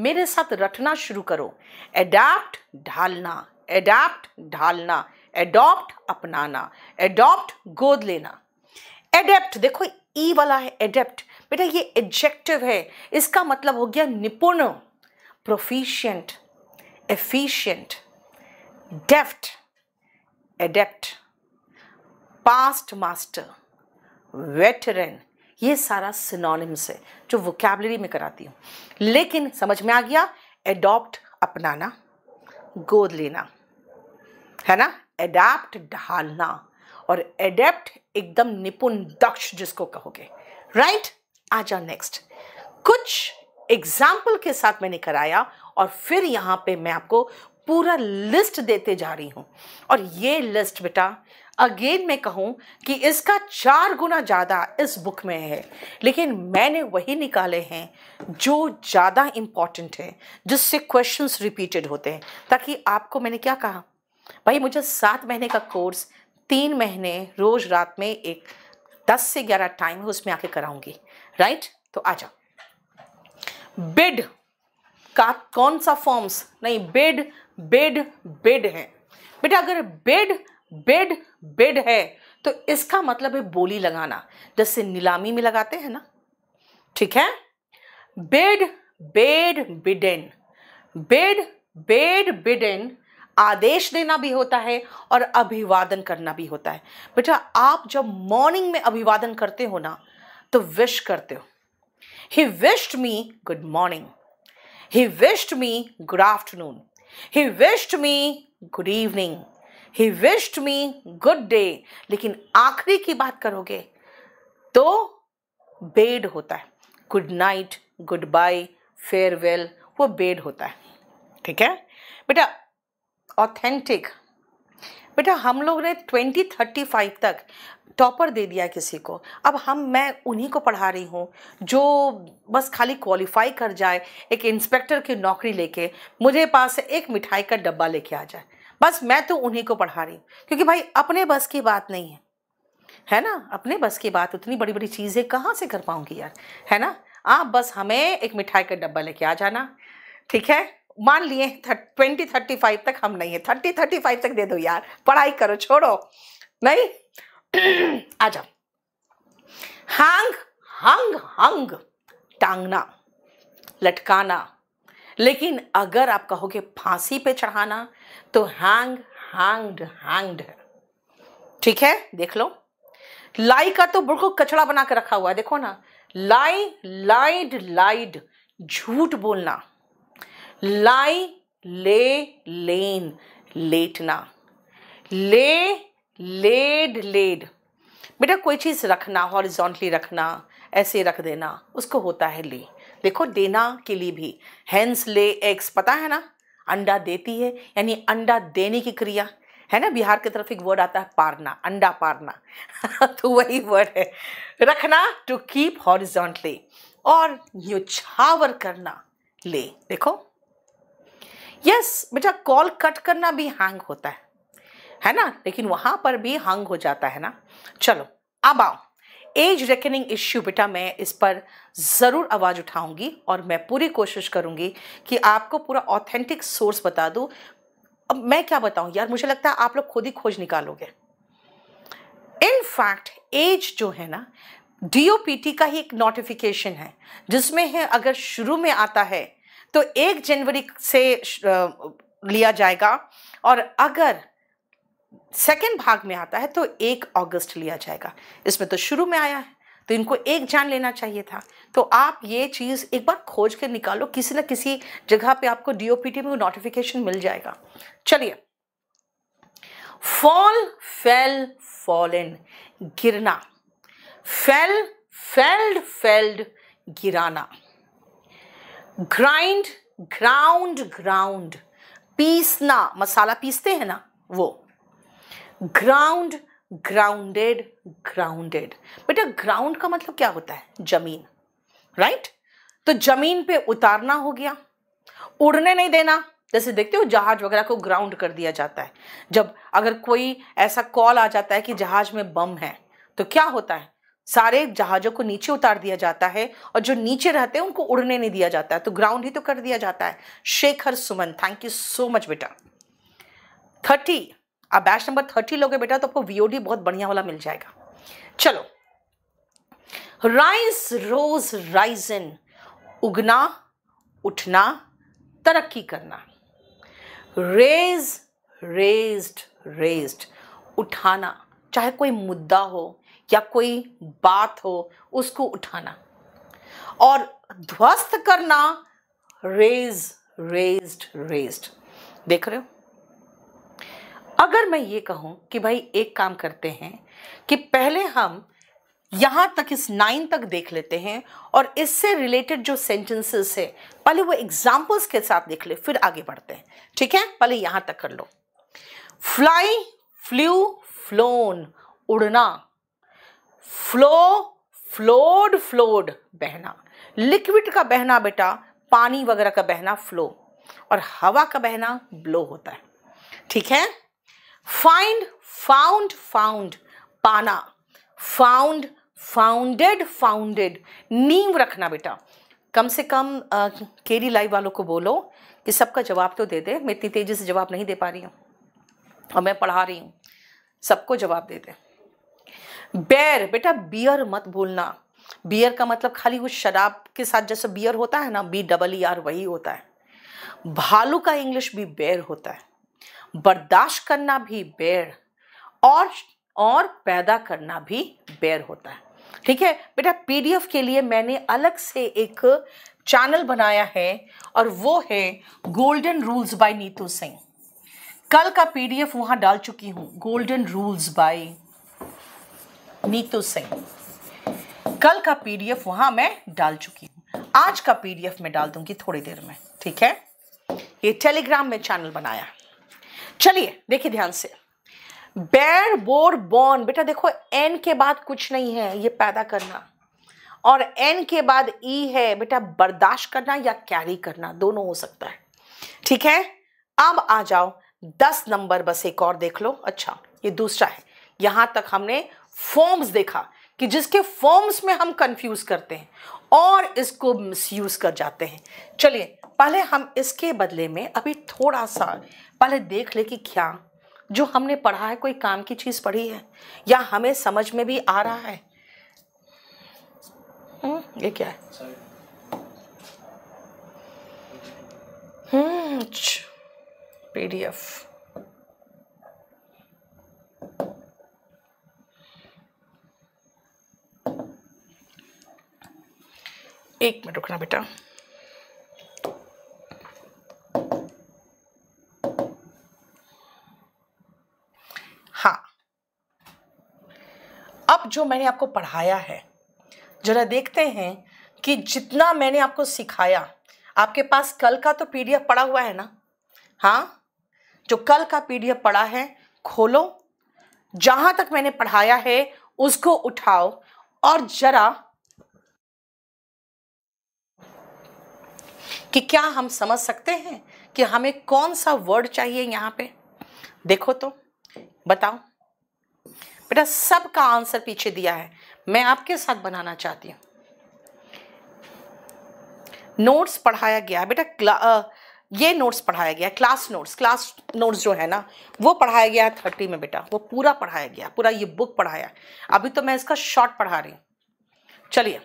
मेरे साथ रटना शुरू करो एडेप्ट ढालना एडेप्ट ढालना एडॉप्ट अपनाना एडॉप्ट गोद लेना एडेप्ट देखो ई e वाला है एडेप्ट बेटा ये एडजेक्टिव है इसका मतलब हो गया निपुण proficient efficient deft adept past master veteran ये सारा सिनोनिम्स है जो वोकैबलरी में कराती हूँ लेकिन समझ में आ गया एडॉप्ट अपनाना गोद लेना है ना एडाप्ट ढालना और एडेप्ट एकदम निपुण दक्ष जिसको कहोगे राइट right? आ जा नेक्स्ट कुछ एग्जाम्पल के साथ मैंने कराया और फिर यहाँ पे मैं आपको पूरा लिस्ट देते जा रही हूँ और ये लिस्ट बेटा अगेन मैं कहूँ कि इसका चार गुना ज़्यादा इस बुक में है लेकिन मैंने वही निकाले हैं जो ज़्यादा इम्पॉर्टेंट है जिससे क्वेश्चंस रिपीटेड होते हैं ताकि आपको मैंने क्या कहा भाई मुझे सात महीने का कोर्स तीन महीने रोज़ रात में एक दस से ग्यारह टाइम है उसमें आके कराऊंगी राइट तो आ जाओ बेड का कौन सा फॉर्म्स नहीं बेड बेड बेड है बेटा अगर बेड बेड बेड है तो इसका मतलब है बोली लगाना जैसे नीलामी में लगाते हैं ना ठीक है bade bade bidden bade bade bidden आदेश देना भी होता है और अभिवादन करना भी होता है बेटा आप जब मॉर्निंग में अभिवादन करते हो ना तो विश करते हो he wished me good morning he wished me good afternoon he wished me good evening he wished me good day लेकिन आखिरी की बात करोगे तो बेड होता है good night good bye farewell वो बेड होता है ठीक है बेटा ऑथेंटिक बेटा हम लोग ने ट्वेंटी थर्टी फाइव तक टॉपर दे दिया किसी को अब हम मैं उन्हीं को पढ़ा रही हूँ जो बस खाली क्वालिफाई कर जाए एक इंस्पेक्टर की नौकरी लेके मुझे पास एक मिठाई का डब्बा लेके आ जाए बस मैं तो उन्हीं को पढ़ा रही हूँ क्योंकि भाई अपने बस की बात नहीं है है ना अपने बस की बात उतनी बड़ी बड़ी चीज़ें कहाँ से कर पाऊँगी यार है ना आप बस हमें एक मिठाई का डब्बा लेके आ जाना ठीक है मान लिए ट्वेंटी थर्टी फाइव तक हम नहीं है थर्टी थर्टी फाइव तक दे दो यार पढ़ाई करो छोड़ो नहीं आ जाओ हांग हंग हंग टांगना लटकाना लेकिन अगर आप कहोगे फांसी पे चढ़ाना तो हैंग हैंग्ड हैंग्ड ठीक है देख लो लाई का तो बिल्कुल कचड़ा बना रखा हुआ है देखो ना लाई लाइड लाइड झूठ बोलना लाई ले लेन लेटना ले लेड लेड बेटा कोई चीज़ रखना हॉरिजॉन्टली रखना ऐसे रख देना उसको होता है ले देखो देना के लिए भी हैंस ले एग्स पता है ना अंडा देती है यानी अंडा देने की क्रिया है ना बिहार की तरफ एक वर्ड आता है पारना अंडा पारना [laughs] तो वही वर्ड है रखना टू कीप हॉरिजॉन्टली और छावर करना ले देखो यस yes, बेटा कॉल कट करना भी हैंग होता है है ना लेकिन वहां पर भी हंग हो जाता है ना चलो अब आओ एज रेकनिंग इश्यू बेटा मैं इस पर ज़रूर आवाज़ उठाऊंगी और मैं पूरी कोशिश करूंगी कि आपको पूरा ऑथेंटिक सोर्स बता दू अब मैं क्या बताऊं यार मुझे लगता है आप लोग खुद ही खोज निकालोगे इन फैक्ट एज जो है ना डीओपीटी का ही एक नोटिफिकेशन है जिसमें है अगर शुरू में आता है तो एक जनवरी से लिया जाएगा और अगर सेकेंड भाग में आता है तो एक अगस्त लिया जाएगा इसमें तो शुरू में आया है तो इनको एक जान लेना चाहिए था तो आप ये चीज़ एक बार खोज कर निकालो किसी ना किसी जगह पे आपको डीओपीटी में नोटिफिकेशन मिल जाएगा चलिए फॉल फेल फॉल इन गिरना फेल फेल्ड फेल्ड गिराना ग्राइंड ग्राउंड ग्राउंड पीसना मसाला पीसते हैं ना वो ग्राउंड ग्राउंडेड ग्राउंडेड बेटा ग्राउंड का मतलब क्या होता है जमीन राइट right? तो जमीन पे उतारना हो गया उड़ने नहीं देना जैसे देखते हो जहाज वगैरह को ग्राउंड कर दिया जाता है जब अगर कोई ऐसा कॉल आ जाता है कि जहाज में बम है तो क्या होता है सारे जहाज़ों को नीचे उतार दिया जाता है और जो नीचे रहते हैं उनको उड़ने नहीं दिया जाता है तो ग्राउंड ही तो कर दिया जाता है Shekhar Suman thank you so much बेटा थर्टी आप बैच नंबर थर्टी लोगे बेटा तो आपको वीओडी बहुत बढ़िया वाला मिल जाएगा चलो राइस रोज राइजन उगना उठना तरक्की करना रेज रेज्ड रेज्ड उठाना चाहे कोई मुद्दा हो या कोई बात हो उसको उठाना और ध्वस्त करना रेज रेज्ड रेज्ड देख रहे हो अगर मैं ये कहूँ कि भाई एक काम करते हैं कि पहले हम यहाँ तक इस नाइन तक देख लेते हैं और इससे रिलेटेड जो सेंटेंसेस है पहले वो एग्जाम्पल्स के साथ देख ले फिर आगे बढ़ते हैं ठीक है पहले यहाँ तक कर लो फ्लाई फ्लू फ्लोन उड़ना फ्लो फ्लोड फ्लोड बहना लिक्विड का बहना बेटा पानी वगैरह का बहना फ्लो और हवा का बहना ब्लो होता है ठीक है फाइंड फाउंड फाउंड पाना फाउंड फाउंडेड फाउंडेड नींव रखना बेटा कम से कम केरी लाइव वालों को बोलो कि सबका जवाब तो दे दे मैं इतनी तेज़ी से जवाब नहीं दे पा रही हूँ और मैं पढ़ा रही हूँ सबको जवाब दे दे बैर बेटा बियर मत भूलना बियर का मतलब खाली उस शराब के साथ जैसे बियर होता है ना बी डबल ई आर वही होता है भालू का इंग्लिश भी बेर होता है बर्दाश्त करना भी बेर और और पैदा करना भी बेर होता है ठीक है बेटा पीडीएफ के लिए मैंने अलग से एक चैनल बनाया है और वो है golden rules by Neetu Singh कल का पीडीएफ वहां डाल चुकी हूं golden rules by Neetu Singh कल का पीडीएफ वहां मैं डाल चुकी हूं आज का पीडीएफ मैं डाल दूंगी थोड़ी देर में ठीक है ये टेलीग्राम में चैनल बनाया है चलिए देखिए ध्यान से बैर बोर बॉन बेटा देखो एन के बाद कुछ नहीं है ये पैदा करना और एन के बाद ई e है बेटा बर्दाश्त करना या कैरी करना दोनों हो सकता है ठीक है अब आ जाओ दस नंबर बस एक और देख लो अच्छा ये दूसरा है यहां तक हमने फॉर्म्स देखा कि जिसके फॉर्म्स में हम कंफ्यूज करते हैं और इसको मिसयूज कर जाते हैं चलिए पहले हम इसके बदले में अभी थोड़ा सा पहले देख ले कि क्या जो हमने पढ़ा है कोई काम की चीज़ पढ़ी है या हमें समझ में भी आ रहा है हम्म, ये क्या है हम्म, पीडीएफ एक मिनट रुकना बेटा अब जो मैंने आपको पढ़ाया है जरा देखते हैं कि जितना मैंने आपको सिखाया आपके पास कल का तो पीडीएफ पड़ा हुआ है ना हाँ जो कल का पीडीएफ पड़ा है खोलो जहां तक मैंने पढ़ाया है उसको उठाओ और जरा कि क्या हम समझ सकते हैं कि हमें कौन सा वर्ड चाहिए यहां पे देखो तो बताओ बेटा सबका आंसर पीछे दिया है मैं आपके साथ बनाना चाहती हूँ नोट्स पढ़ाया गया बेटा ये नोट्स पढ़ाया गया क्लास नोट्स क्लास नोट्स जो है ना वो पढ़ाया गया है थर्टी में बेटा वो पूरा पढ़ाया गया पूरा ये बुक पढ़ाया अभी तो मैं इसका शॉर्ट पढ़ा रही हूँ चलिए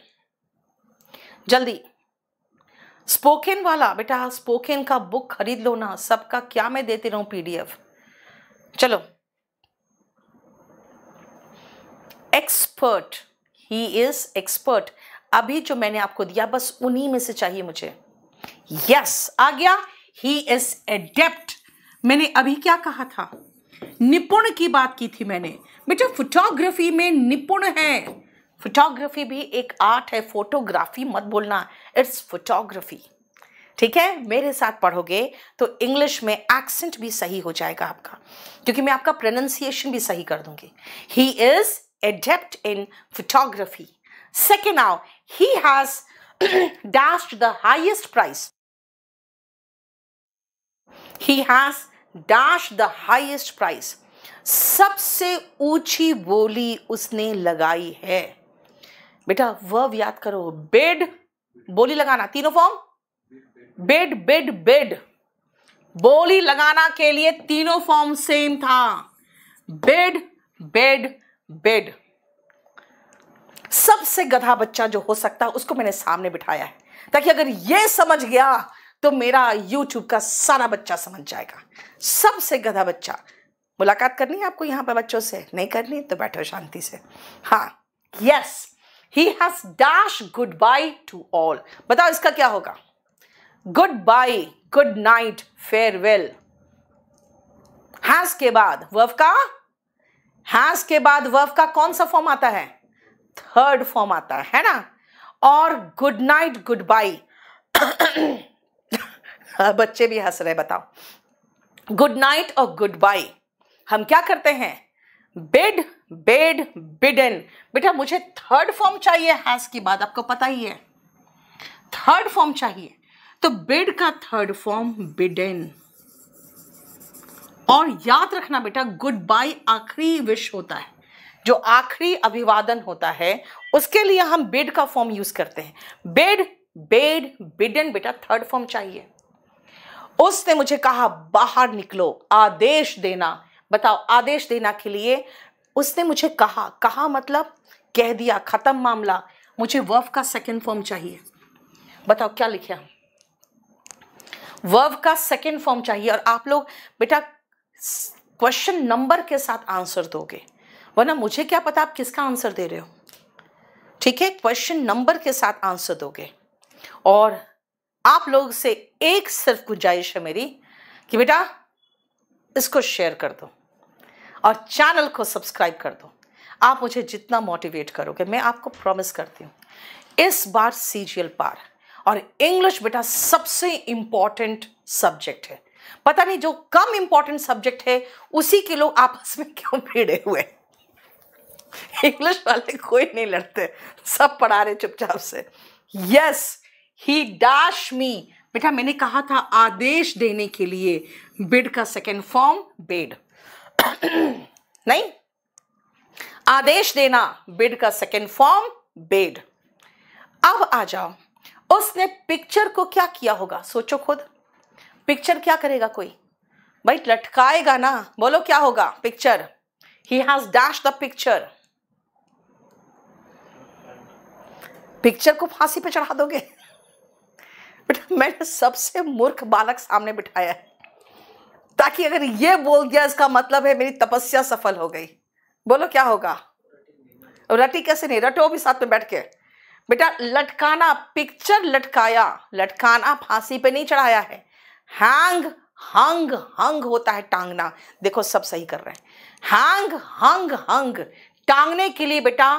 जल्दी स्पोकन वाला बेटा स्पोकन का बुक खरीद लो ना सबका क्या मैं देती रहूँ पीडीएफ चलो एक्सपर्ट ही इज एक्सपर्ट अभी जो मैंने आपको दिया बस उन्हीं में से चाहिए मुझे यस yes, आ गया ही इज एडेप्ट मैंने अभी क्या कहा था निपुण की बात की थी मैंने बेटा फोटोग्राफी में निपुण है फोटोग्राफी भी एक आर्ट है फोटोग्राफी मत बोलना इट्स फोटोग्राफी ठीक है मेरे साथ पढ़ोगे तो इंग्लिश में एक्सेंट भी सही हो जाएगा आपका क्योंकि मैं आपका प्रोनाउंसिएशन भी सही कर दूंगी he is adept in photography. Second now, he has dashed the highest price. He has dashed the highest price. सबसे ऊंची बोली उसने लगाई है बेटा वर्ब याद करो बेड बोली लगाना तीनों फॉर्म बेड बेड बेड बोली लगाना के लिए तीनों फॉर्म सेम था बेड बेड बेड सबसे गधा बच्चा जो हो सकता है उसको मैंने सामने बिठाया है ताकि अगर ये समझ गया तो मेरा यूट्यूब का सारा बच्चा समझ जाएगा सबसे गधा बच्चा मुलाकात करनी है आपको यहां पर बच्चों से नहीं करनी तो बैठो शांति से हाँ yes he has dash good bye to all बताओ इसका क्या होगा good bye good night farewell has के बाद वर्फ का हैज के बाद वर्फ का कौन सा फॉर्म आता है थर्ड फॉर्म आता है ना और गुड नाइट गुड बाई बच्चे भी हंस रहे बताओ गुड नाइट और गुड बाई हम क्या करते हैं बेड बेड बिडन बेटा मुझे थर्ड फॉर्म चाहिए हैज की बात आपको पता ही है थर्ड फॉर्म चाहिए तो बेड का थर्ड फॉर्म बिडन और याद रखना बेटा गुड बाय आखिरी विश होता है जो आखिरी अभिवादन होता है उसके लिए हम बेड का फॉर्म यूज करते हैं बेड बेड बिडन बेटा थर्ड फॉर्म चाहिए उसने मुझे कहा बाहर निकलो आदेश देना बताओ आदेश देना के लिए उसने मुझे कहा कहा मतलब कह दिया खत्म मामला मुझे वर्व का सेकंड फॉर्म चाहिए बताओ क्या लिखे वर्व का सेकंड फॉर्म चाहिए और आप लोग बेटा क्वेश्चन नंबर के साथ आंसर दोगे वरना मुझे क्या पता आप किसका आंसर दे रहे हो ठीक है क्वेश्चन नंबर के साथ आंसर दोगे और आप लोग से एक सिर्फ गुंजाइश है मेरी कि बेटा इसको शेयर कर दो और चैनल को सब्सक्राइब कर दो आप मुझे जितना मोटिवेट करोगे मैं आपको प्रॉमिस करती हूँ इस बार सीजीएल पार और इंग्लिश बेटा सबसे इंपॉर्टेंट सब्जेक्ट है पता नहीं जो कम इंपॉर्टेंट सब्जेक्ट है उसी के लोग आपस में क्यों भिड़े हुए इंग्लिश वाले कोई नहीं लड़ते सब पढ़ा रहे चुपचाप से यस ही डैश मी बेटा मैंने कहा था आदेश देने के लिए बिड का सेकेंड फॉर्म बेड नहीं आदेश देना बिड का सेकेंड फॉर्म बेड अब आ जाओ उसने पिक्चर को क्या किया होगा सोचो खुद पिक्चर क्या करेगा कोई भाई लटकाएगा ना बोलो क्या होगा picture he has dash the picture picture को फांसी पे चढ़ा दोगे बेटा मैंने सबसे मूर्ख बालक सामने बिठाया है ताकि अगर ये बोल दिया इसका मतलब है मेरी तपस्या सफल हो गई बोलो क्या होगा रटी कैसे नहीं रटो भी साथ में बैठ के बेटा लटकाना पिक्चर लटकाया लटकाना फांसी पे नहीं चढ़ाया है हैंग हंग हंग होता है टांगना देखो सब सही कर रहे हैं हैंग हंग हंग टांगने के लिए बेटा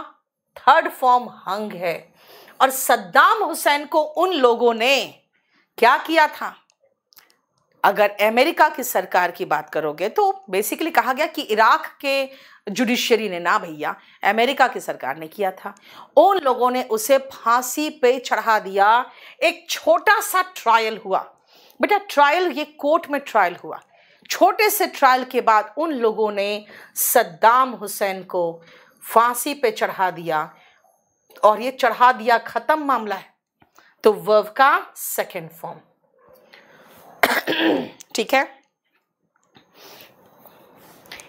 थर्ड फॉर्म हंग है और सद्दाम हुसैन को उन लोगों ने क्या किया था अगर अमेरिका की सरकार की बात करोगे तो बेसिकली कहा गया कि इराक के जुडिशरी ने ना भैया अमेरिका की सरकार ने किया था उन लोगों ने उसे फांसी पे चढ़ा दिया एक छोटा सा ट्रायल हुआ बेटा ट्रायल ये कोर्ट में ट्रायल हुआ छोटे से ट्रायल के बाद उन लोगों ने सद्दाम हुसैन को फांसी पे चढ़ा दिया और ये चढ़ा दिया ख़त्म मामला है तो वर्व का सेकेंड फॉर्म [clears throat] ठीक है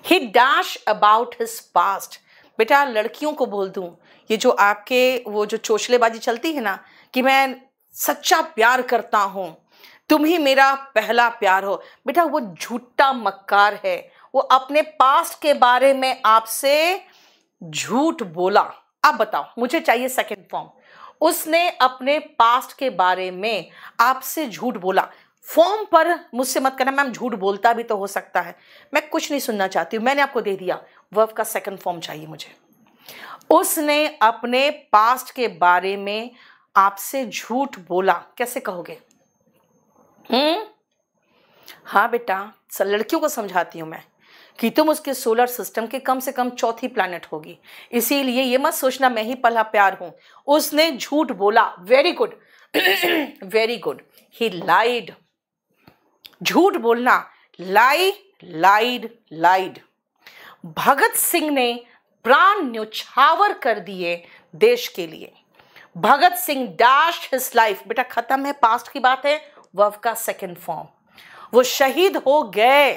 he dash about his past बेटा लड़कियों को बोल दूं ये जो आपके वो जो चोचलेबाजी चलती है ना कि मैं सच्चा प्यार करता हूं तुम ही मेरा पहला प्यार हो बेटा वो झूठा मक्कार है वो अपने पास्ट के बारे में आपसे झूठ बोला अब बताओ मुझे चाहिए सेकंड फॉर्म उसने अपने पास्ट के बारे में आपसे झूठ बोला फॉर्म पर मुझसे मत करना मैम झूठ बोलता भी तो हो सकता है मैं कुछ नहीं सुनना चाहती हूँ मैंने आपको दे दिया वर्व का सेकंड फॉर्म चाहिए मुझे उसने अपने पास्ट के बारे में आपसे झूठ बोला कैसे कहोगे हम्म हाँ बेटा लड़कियों को समझाती हूँ मैं कि तुम उसके सोलर सिस्टम के कम से कम चौथी प्लानट होगी इसीलिए ये मत सोचना मैं ही पला प्यार हूँ उसने झूठ बोला very good very good he lied झूठ बोलना लाई लाइड लाइड भगत सिंह ने प्राण न्योछावर कर दिए देश के लिए Bhagat Singh dash his life बेटा खत्म है पास्ट की बात है वर्व का सेकेंड फॉर्म वो शहीद हो गए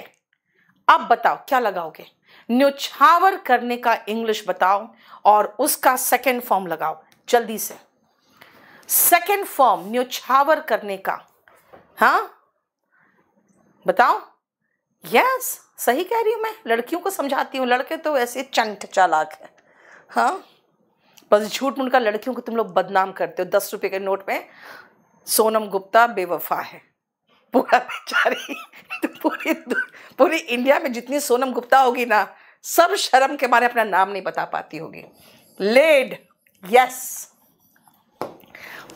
अब बताओ क्या लगाओगे न्योछावर करने का इंग्लिश बताओ और उसका सेकेंड फॉर्म लगाओ जल्दी से सेकेंड फॉर्म न्योछावर करने का हा बताओ यस सही कह रही हूं मैं लड़कियों को समझाती हूं लड़के तो ऐसे चंट चालाक है हाँ बस झूठ मुनका लड़कियों को तुम लोग बदनाम करते हो दस रुपए के नोट में सोनम गुप्ता बेवफा है पूरा बेचारी तो पूरी पूरी इंडिया में जितनी सोनम गुप्ता होगी ना सब शर्म के मारे अपना नाम नहीं बता पाती होगी laid yes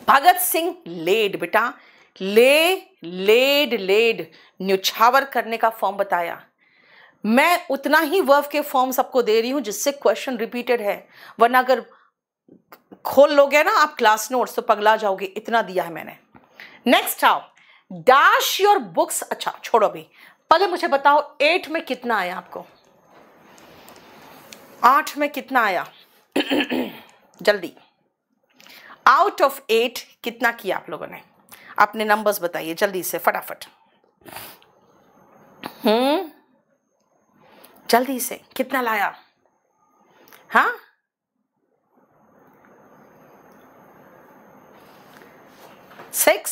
Bhagat Singh laid बेटा ले लेड लेड न्यूछावर करने का फॉर्म बताया मैं उतना ही वर्फ के फॉर्म सबको दे रही हूं जिससे क्वेश्चन रिपीटेड है वरना अगर खोल लोगे ना आप क्लास नोट्स तो पगला जाओगे इतना दिया है मैंने नेक्स्ट आओ डैश योर बुक्स अच्छा छोड़ो भी पहले मुझे बताओ एट में कितना आया आपको आठ में कितना आया [clears throat] जल्दी आउट ऑफ एट कितना किया आप लोगों ने अपने नंबर्स बताइए जल्दी से फटाफट हम्म जल्दी से कितना लाया हाँ six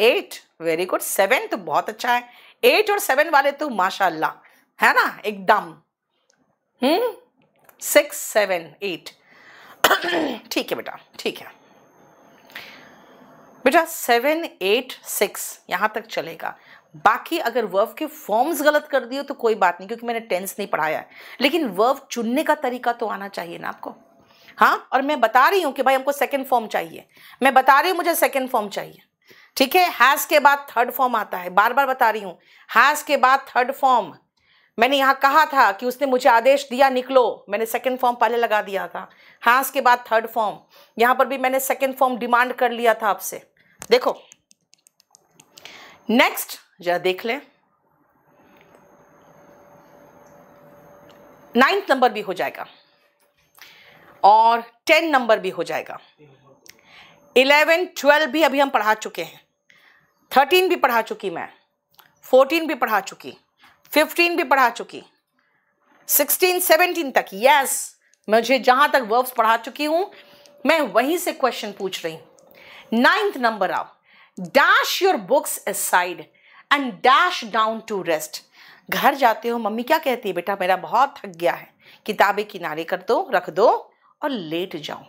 eight very good seven तो बहुत अच्छा है एट और सेवन वाले तो माशाल्लाह है ना एकदम हम्म सिक्स सेवन एट [clears throat] ठीक है बेटा ठीक है बेटा सेवन एट सिक्स यहां तक चलेगा बाकी अगर वर्व के फॉर्म्स गलत कर दिए तो कोई बात नहीं क्योंकि मैंने टेंस नहीं पढ़ाया है लेकिन वर्व चुनने का तरीका तो आना चाहिए ना आपको हाँ और मैं बता रही हूँ कि भाई हमको सेकेंड फॉर्म चाहिए मैं बता रही हूँ मुझे सेकेंड फॉर्म चाहिए ठीक है हैज़ के बाद थर्ड फॉर्म आता है बार बार बता रही हूँ हैज़ के बाद थर्ड फॉर्म मैंने यहाँ कहा था कि उसने मुझे आदेश दिया निकलो मैंने सेकेंड फॉर्म पहले लगा दिया था हैज़ के बाद थर्ड फॉर्म यहाँ पर भी मैंने सेकेंड फॉर्म डिमांड कर लिया था आपसे देखो नेक्स्ट जरा देख लें नाइन्थ नंबर भी हो जाएगा और टेन नंबर भी हो जाएगा इलेवन ट्वेल्व भी अभी हम पढ़ा चुके हैं थर्टीन भी पढ़ा चुकी मैं फोर्टीन भी पढ़ा चुकी फिफ्टीन भी पढ़ा चुकी सिक्सटीन सेवनटीन तक यस मुझे जहां तक वर्ब्स पढ़ा चुकी हूं मैं वहीं से क्वेश्चन पूछ रही हूं नाइन्थ नंबर आओ dash your books side and dash down to rest घर जाते हो मम्मी क्या कहती है बेटा मेरा बहुत थक गया है किताबें किनारे कर दो रख दो और लेट जाओ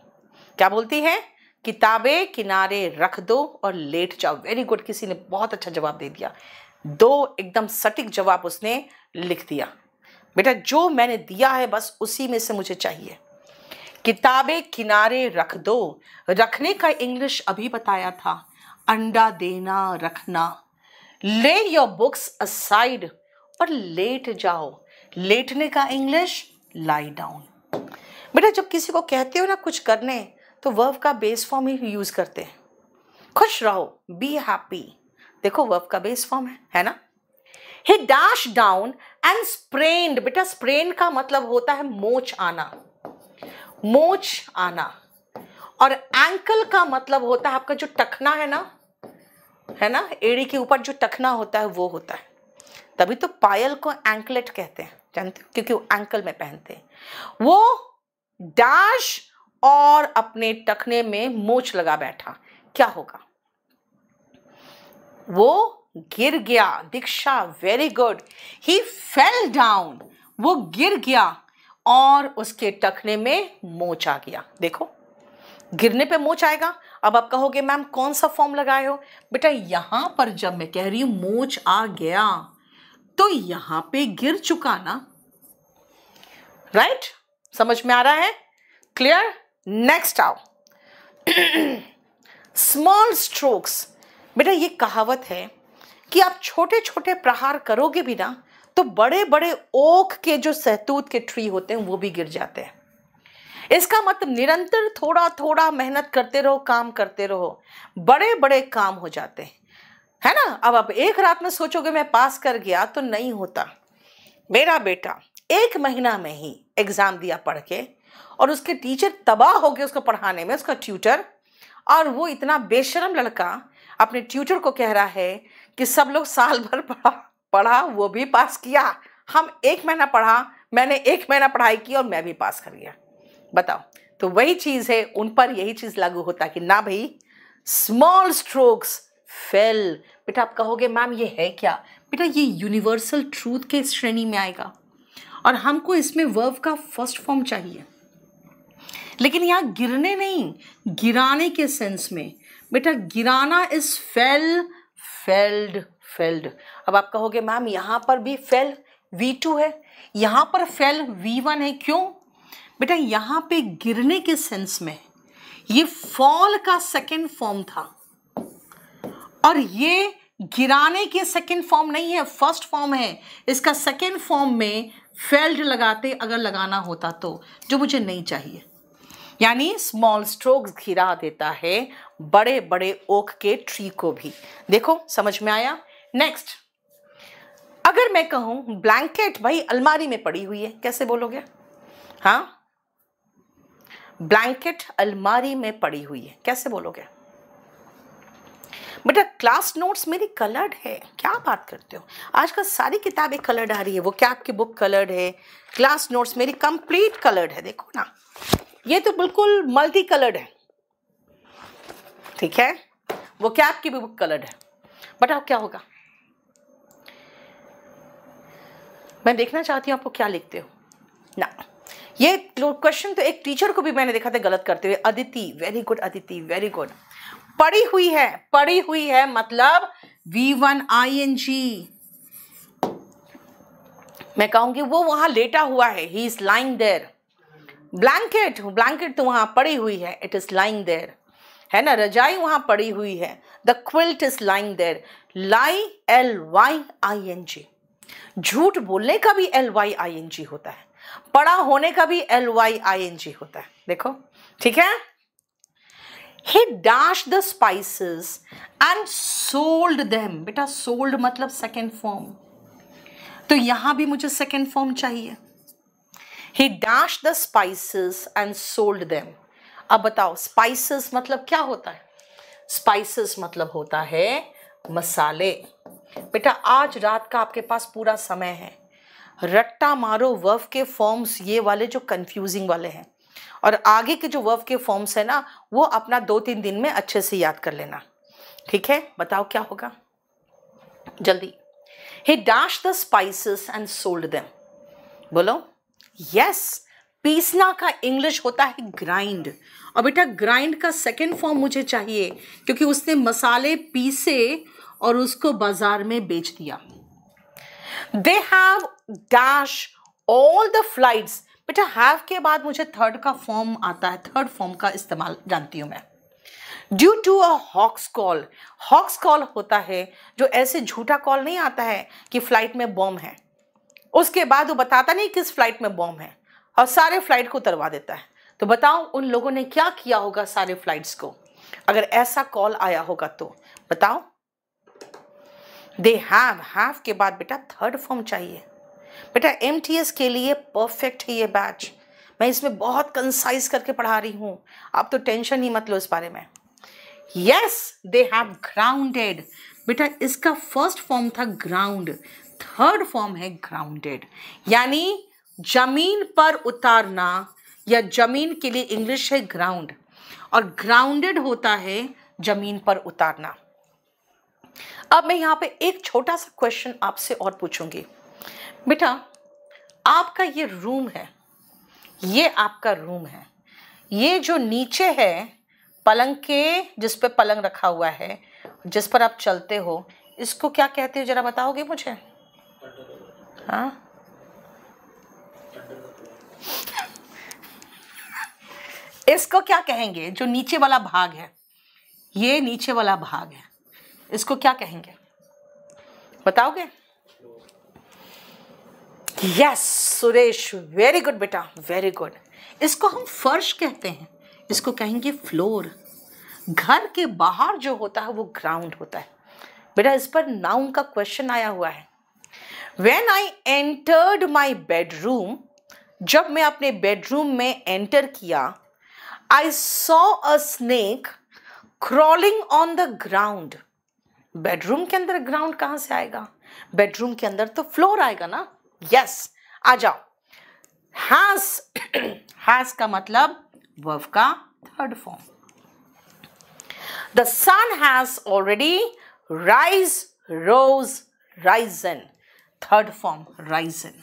क्या बोलती है किताबें किनारे रख दो और लेट जाओ वेरी गुड किसी ने बहुत अच्छा जवाब दे दिया दो एकदम सटीक जवाब उसने लिख दिया बेटा जो मैंने दिया है बस उसी में से मुझे चाहिए किताबें किनारे रख दो रखने का इंग्लिश अभी बताया था अंडा देना रखना ले योर बुक्स असाइड और लेट जाओ लेटने का इंग्लिश लाई डाउन बेटा जब किसी को कहते हो ना कुछ करने तो वर्व का बेस फॉर्म ही यूज़ करते हैं खुश रहो बी हैप्पी देखो वर्व का बेस फॉर्म है है ना he dash down and sprained बेटा स्प्रेन का मतलब होता है मोच आना मोच आना और एंकल का मतलब होता है आपका जो टखना है ना है ना एड़ी के ऊपर जो टखना होता है वो होता है तभी तो पायल को एंकलेट कहते हैं जानते क्योंकि वो एंकल में पहनते हैं वो डैश और अपने टखने में मोच लगा बैठा क्या होगा वो गिर गया Diksha very good he fell down वो गिर गया और उसके टखने में मोच आ गया देखो गिरने पे मोच आएगा अब आप कहोगे मैम कौन सा फॉर्म लगाए हो बेटा यहां पर जब मैं कह रही हूं मोच आ गया तो यहां पे गिर चुका ना राइट right? समझ में आ रहा है क्लियर नेक्स्ट आओ स्मॉल स्ट्रोक्स बेटा ये कहावत है कि आप छोटे छोटे प्रहार करोगे भी ना तो बड़े बड़े ओक के जो सहतूत के ट्री होते हैं वो भी गिर जाते हैं इसका मतलब निरंतर थोड़ा थोड़ा मेहनत करते रहो काम करते रहो बड़े बड़े काम हो जाते हैं है ना अब अब एक रात में सोचोगे मैं पास कर गया तो नहीं होता मेरा बेटा एक महीना में ही एग्ज़ाम दिया पढ़ के और उसके टीचर तबाह हो गए उसको पढ़ाने में उसका ट्यूटर और वो इतना बेशरम लड़का अपने ट्यूटर को कह रहा है कि सब लोग साल भर पढ़ा पढ़ा वो भी पास किया हम एक महीना पढ़ा मैंने एक महीना पढ़ाई की और मैं भी पास कर गया बताओ तो वही चीज़ है उन पर यही चीज़ लागू होता कि ना भाई स्मॉल स्ट्रोक्स फेल बेटा आप कहोगे मैम ये है क्या बेटा ये यूनिवर्सल ट्रूथ के श्रेणी में आएगा और हमको इसमें वर्व का फर्स्ट फॉर्म चाहिए लेकिन यहाँ गिरने नहीं गिराने के सेंस में बेटा गिराना इज फेल फेल्ड फेल्ड अब आप कहोगे मैम यहाँ पर भी फेल वी टू है यहाँ पर फेल वी वन है क्यों बेटा यहाँ पे गिरने के सेंस में ये फॉल का सेकेंड फॉर्म था और ये गिराने के सेकेंड फॉर्म नहीं है फर्स्ट फॉर्म है इसका सेकेंड फॉर्म में फेल्ड लगाते अगर लगाना होता तो जो मुझे नहीं चाहिए यानी स्मॉल स्ट्रोक्स घिरा देता है बड़े बड़े ओक के ट्री को भी देखो समझ में आया नेक्स्ट अगर मैं कहूं ब्लैंकेट भाई अलमारी में पड़ी हुई है कैसे बोलोगे हाँ ब्लैंकेट अलमारी में पड़ी हुई है कैसे बोलोगे बेटा क्लास नोट्स मेरी कलर्ड है क्या बात करते हो आजकल सारी किताबें कलर्ड आ रही है वो क्या आपकी बुक कलर्ड है क्लास नोट्स मेरी कंप्लीट कलर्ड है देखो ना ये तो बिल्कुल मल्टी कलर्ड है ठीक है वो क्या आपकी भी बुक कलर्ड है बताओ क्या होगा मैं देखना चाहती हूँ आपको क्या लिखते हो ना ये क्वेश्चन तो एक टीचर को भी मैंने देखा था गलत करते हुए Aditi very good Aditi very good पड़ी हुई है पड़ी हुई है मतलब V one I N G मैं कहूंगी वो वहां लेटा हुआ है he is lying there blanket blanket तो वहां पड़ी हुई है इट इज लाइंग देर है ना रजाई वहां पड़ी हुई है the quilt is lying there lie L Y I N G झूठ बोलने का भी L Y I N G होता है पड़ा होने का भी L Y I N G होता है देखो ठीक है he dash the spices and sold them बेटा सोल्ड मतलब सेकेंड फॉर्म तो यहां भी मुझे सेकेंड फॉर्म चाहिए he dash the spices and sold them अब बताओ स्पाइसेस मतलब क्या होता है स्पाइसेस मतलब होता है मसाले बेटा आज रात का आपके पास पूरा समय है रट्टा मारो वर्फ के फॉर्म्स ये वाले जो कंफ्यूजिंग वाले हैं और आगे के जो वर्ब के फॉर्म्स है ना वो अपना दो तीन दिन में अच्छे से याद कर लेना ठीक है बताओ क्या होगा जल्दी he dash the spices and sold them बोलो यस पीसना का इंग्लिश होता है ग्राइंड और बेटा ग्राइंड का सेकेंड फॉर्म मुझे चाहिए क्योंकि उसने मसाले पीसे और उसको बाजार में बेच दिया they have dash all the flights बेटा हैव के बाद मुझे थर्ड का फॉर्म आता है थर्ड फॉर्म का इस्तेमाल जानती हूँ मैं due to a hoax call hoax call होता है जो ऐसे झूठा कॉल नहीं आता है कि फ्लाइट में बॉम्ब है उसके बाद वो बताता नहीं किस फ्लाइट में बॉम्ब है और सारे फ्लाइट को उतरवा देता है तो बताओ उन लोगों ने क्या किया होगा सारे फ्लाइट्स को अगर ऐसा कॉल आया होगा तो बताओ दे हैव हैव के बाद बेटा थर्ड फॉर्म चाहिए बेटा एम के लिए परफेक्ट है ये बैच मैं इसमें बहुत कंसाइज करके पढ़ा रही हूँ आप तो टेंशन ही मत लो इस बारे में यस दे हैव ग्राउंडेड बेटा इसका फर्स्ट फॉर्म था ग्राउंड थर्ड फॉर्म है ग्राउंडेड यानी जमीन पर उतारना या जमीन के लिए इंग्लिश है ग्राउंड और ग्राउंडेड होता है जमीन पर उतारना अब मैं यहां पे एक छोटा सा क्वेश्चन आपसे और पूछूंगी बेटा आपका ये रूम है ये आपका रूम है ये जो नीचे है पलंग के जिस पे पलंग रखा हुआ है जिस पर आप चलते हो इसको क्या कहते हो जरा बताओगे मुझे हाँ इसको क्या कहेंगे जो नीचे वाला भाग है ये नीचे वाला भाग है इसको क्या कहेंगे बताओगे यस सुरेश वेरी गुड बेटा वेरी गुड इसको हम फर्श कहते हैं इसको कहेंगे फ्लोर घर के बाहर जो होता है वो ग्राउंड होता है बेटा इस पर नाउन का क्वेश्चन आया हुआ है when I entered my bedroom जब मैं अपने बेडरूम में एंटर किया I saw a snake crawling on the ground bedroom के अंदर ग्राउंड कहाँ से आएगा बेडरूम के अंदर तो फ्लोर आएगा ना यस आ जाओ हैज हैज का मतलब वर्व का third form the sun has already rise rose risen third form risen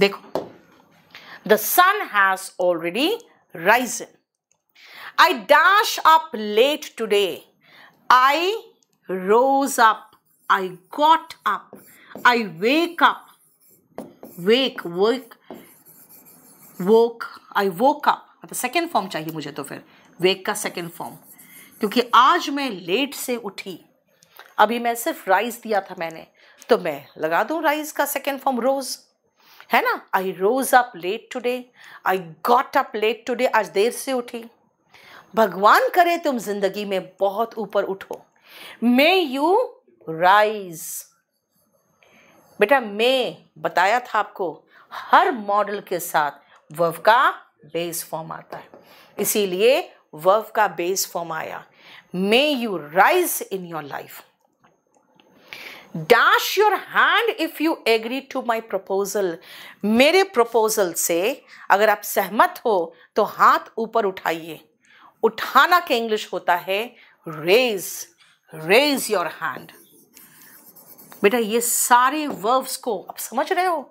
देखो the sun has already risen I dash up late today. I rose up. I got up. I wake up. Wake, wake, woke, I woke up. मतलब second form चाहिए मुझे तो फिर वेक का second form क्योंकि आज मैं लेट से उठी अभी मैं सिर्फ राइस दिया था मैंने तो मैं लगा दूँ राइस का सेकेंड फॉर्म रोज़ है ना I rose up late today I got up late today आज देर से उठी भगवान करे तुम जिंदगी में बहुत ऊपर उठो मे यू राइज़ बेटा मैं बताया था आपको हर मॉडल के साथ वर्व का बेस फॉर्म आता है इसीलिए वर्व का बेस फॉर्म आया may you rise in your life dash your hand if you agree to my proposal मेरे प्रपोजल से अगर आप सहमत हो तो हाथ ऊपर उठाइए उठाना के इंग्लिश होता है रेज रेज योर हैंड बेटा ये सारे वर्ब्स को आप समझ रहे हो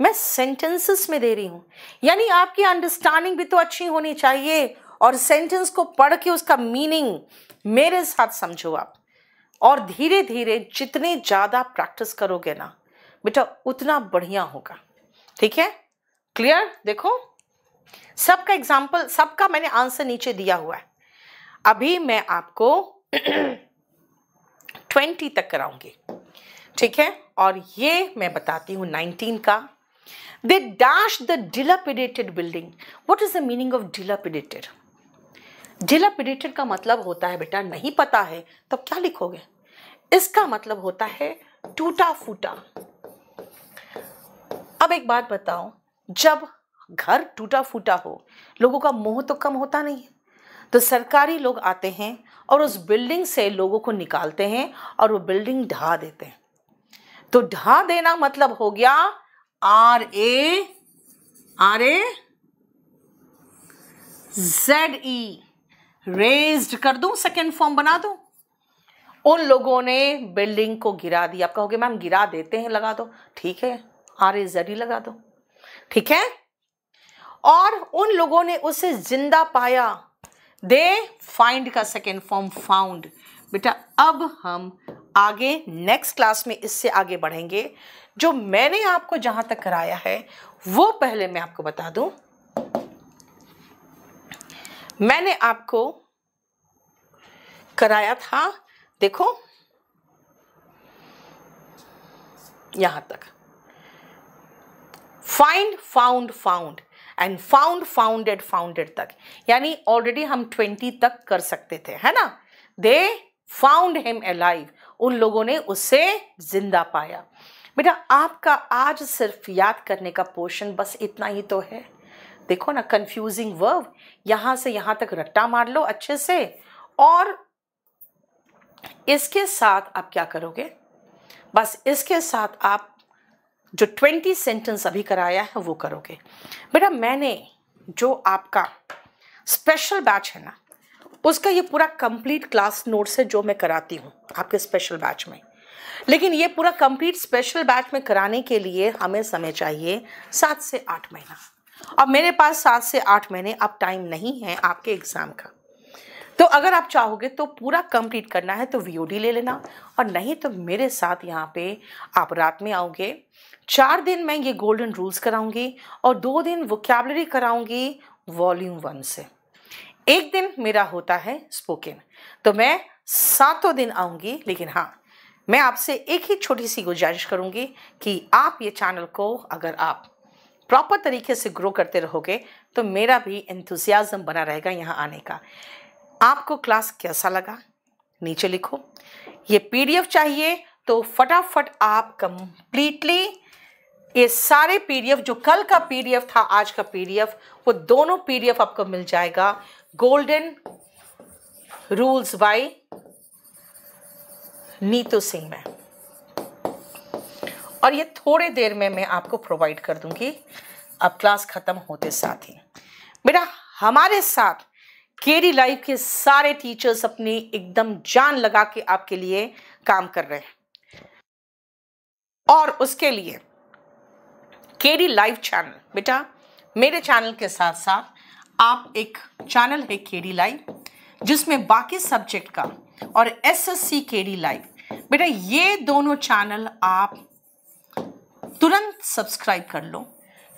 मैं सेंटेंसेस में दे रही हूं यानी आपकी अंडरस्टैंडिंग भी तो अच्छी होनी चाहिए और सेंटेंस को पढ़ के उसका मीनिंग मेरे साथ समझो आप और धीरे धीरे जितने ज़्यादा प्रैक्टिस करोगे ना बेटा उतना बढ़िया होगा ठीक है क्लियर देखो सबका एग्जाम्पल सबका मैंने आंसर नीचे दिया हुआ है अभी मैं आपको ट्वेंटी [clears throat] तक कराऊंगी ठीक है और ये मैं बताती हूँ नाइनटीन का they dash the dilapidated building what is the meaning of dilapidated dilapidated का मतलब होता है बेटा नहीं पता है तब तो क्या लिखोगे इसका मतलब होता है टूटा फूटा अब एक बात बताओ जब घर टूटा फूटा हो लोगों का मोह तो कम होता नहीं है तो सरकारी लोग आते हैं और उस बिल्डिंग से लोगों को निकालते हैं और वो बिल्डिंग ढहा देते हैं तो ढा देना मतलब हो गया R A R A Z E raised कर दू सेकेंड फॉर्म बना दू उन लोगों ने बिल्डिंग को गिरा दिया आप कहोगे मैम गिरा देते हैं लगा दो ठीक है आर ए जेड ई लगा दो ठीक है और उन लोगों ने उसे जिंदा पाया दे फाइंड का सेकेंड फॉर्म फाउंड बेटा अब हम आगे नेक्स्ट क्लास में इससे आगे बढ़ेंगे जो मैंने आपको जहां तक कराया है वो पहले मैं आपको बता दूं मैंने आपको कराया था देखो यहां तक find found found and found founded founded तक यानी ऑलरेडी हम ट्वेंटी तक कर सकते थे है ना दे फाउंड हिम अलाइव उन लोगों ने उसे जिंदा पाया बेटा आपका आज सिर्फ याद करने का पोर्शन बस इतना ही तो है देखो ना कंफ्यूजिंग वर्ब यहां से यहां तक रट्टा मार लो अच्छे से और इसके साथ आप क्या करोगे बस इसके साथ आप जो ट्वेंटी सेंटेंस अभी कराया है वो करोगे बेटा मैंने जो आपका स्पेशल बैच है ना उसका ये पूरा कंप्लीट क्लास नोट्स है जो मैं कराती हूँ आपके स्पेशल बैच में लेकिन ये पूरा कंप्लीट स्पेशल बैच में कराने के लिए हमें समय चाहिए सात से आठ महीना अब मेरे पास सात से आठ महीने अब टाइम नहीं है आपके एग्ज़ाम का तो अगर आप चाहोगे तो पूरा कंप्लीट करना है तो वीओडी ले लेना और नहीं तो मेरे साथ यहाँ पे आप रात में आओगे चार दिन मैं ये गोल्डन रूल्स कराऊंगी और दो दिन वोकेबलरी कराऊंगी वॉल्यूम वन से एक दिन मेरा होता है स्पोकन तो मैं सातों दिन आऊँगी लेकिन हाँ मैं आपसे एक ही छोटी सी गुजारिश करूँगी कि आप ये चैनल को अगर आप प्रॉपर तरीके से ग्रो करते रहोगे तो मेरा भी इंतज़ियाज़म बना रहेगा यहाँ आने का आपको क्लास कैसा लगा नीचे लिखो ये पीडीएफ चाहिए तो फटाफट आप कंप्लीटली ये सारे पीडीएफ जो कल का पीडीएफ था आज का पीडीएफ वो दोनों पीडीएफ आपको मिल जाएगा golden rules by Neetu Singh में और ये थोड़े देर में मैं आपको प्रोवाइड कर दूंगी अब क्लास ख़त्म होते साथ ही बेटा हमारे साथ केरी लाइव के सारे टीचर्स अपनी एकदम जान लगा के आपके लिए काम कर रहे हैं और उसके लिए केरी लाइव चैनल बेटा मेरे चैनल के साथ साथ आप एक चैनल है केडी लाइव जिसमें बाकी सब्जेक्ट का और एसएससी केडी लाइव बेटा ये दोनों चैनल आप तुरंत सब्सक्राइब कर लो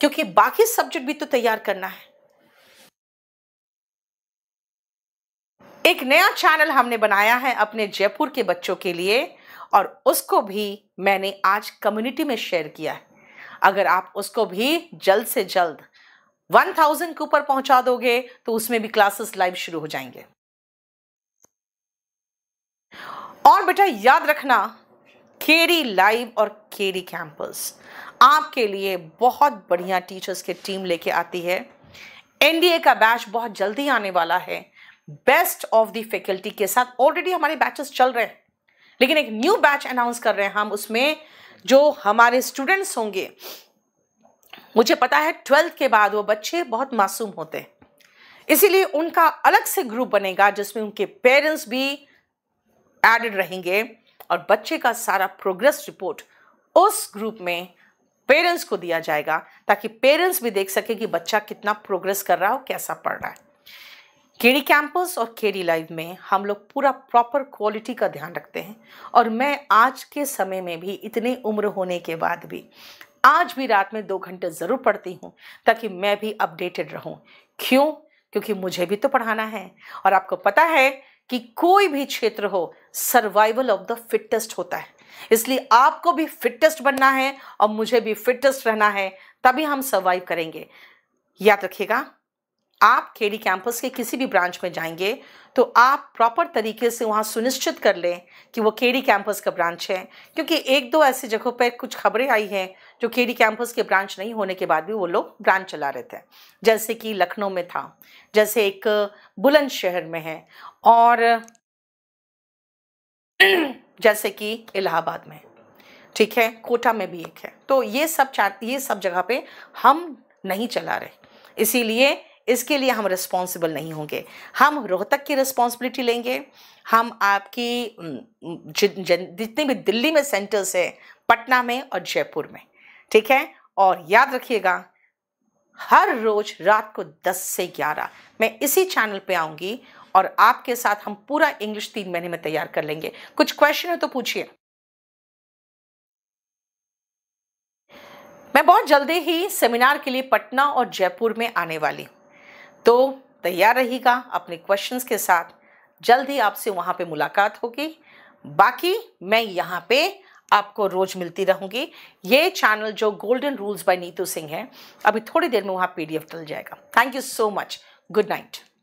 क्योंकि बाकी सब्जेक्ट भी तो तैयार करना है एक नया चैनल हमने बनाया है अपने जयपुर के बच्चों के लिए और उसको भी मैंने आज कम्युनिटी में शेयर किया है अगर आप उसको भी जल्द से जल्द वन थाउजेंड के ऊपर पहुंचा दोगे तो उसमें भी क्लासेस लाइव शुरू हो जाएंगे और बेटा याद रखना केरी लाइव और केरी कैंपस आपके लिए बहुत बढ़िया टीचर्स की टीम लेके आती है एनडीए का बैच बहुत जल्दी आने वाला है बेस्ट ऑफ द फैकल्टी के साथ ऑलरेडी हमारे बैचेस चल रहे हैं लेकिन एक न्यू बैच अनाउंस कर रहे हैं हम उसमें जो हमारे स्टूडेंट्स होंगे मुझे पता है ट्वेल्थ के बाद वो बच्चे बहुत मासूम होते हैं इसीलिए उनका अलग से ग्रुप बनेगा जिसमें उनके पेरेंट्स भी एडेड रहेंगे और बच्चे का सारा प्रोग्रेस रिपोर्ट उस ग्रुप में पेरेंट्स को दिया जाएगा ताकि पेरेंट्स भी देख सके कि बच्चा कितना प्रोग्रेस कर रहा है और कैसा पढ़ रहा है केडी कैंपस और केडी लाइव में हम लोग पूरा प्रॉपर क्वालिटी का ध्यान रखते हैं और मैं आज के समय में भी इतने उम्र होने के बाद भी आज भी रात में दो घंटे ज़रूर पढ़ती हूँ ताकि मैं भी अपडेटेड रहूँ क्यों क्योंकि मुझे भी तो पढ़ाना है और आपको पता है कि कोई भी क्षेत्र हो सर्वाइवल ऑफ द फिटेस्ट होता है इसलिए आपको भी फिटेस्ट बनना है और मुझे भी फिटेस्ट रहना है तभी हम सर्वाइव करेंगे याद रखिएगा आप केडी कैंपस के किसी भी ब्रांच में जाएंगे तो आप प्रॉपर तरीके से वहाँ सुनिश्चित कर लें कि वो केडी कैंपस का ब्रांच है क्योंकि एक दो ऐसी जगहों पर कुछ खबरें आई हैं जो केडी कैंपस के ब्रांच नहीं होने के बाद भी वो लोग ब्रांच चला रहे थे जैसे कि लखनऊ में था जैसे एक बुलंदशहर में है और [clears throat] जैसे कि इलाहाबाद में ठीक है कोटा में भी एक है तो ये सब चार ये सब जगह पे हम नहीं चला रहे इसीलिए इसके लिए हम रिस्पॉन्सिबल नहीं होंगे हम रोहतक की रिस्पॉन्सिबिलिटी लेंगे हम आपकी जितने भी दिल्ली में सेंटर्स हैं पटना में और जयपुर में ठीक है और याद रखिएगा हर रोज रात को 10 से 11 मैं इसी चैनल पे आऊंगी और आपके साथ हम पूरा इंग्लिश तीन महीने में तैयार कर लेंगे कुछ क्वेश्चन है तो पूछिए मैं बहुत जल्दी ही सेमिनार के लिए पटना और जयपुर में आने वाली हूँ तो तैयार रहिएगा अपने क्वेश्चंस के साथ जल्द ही आपसे वहाँ पे मुलाकात होगी बाकी मैं यहाँ पे आपको रोज़ मिलती रहूँगी ये चैनल जो golden rules by Neetu Singh है अभी थोड़ी देर में वहाँ पीडीएफ डल जाएगा thank you so much good night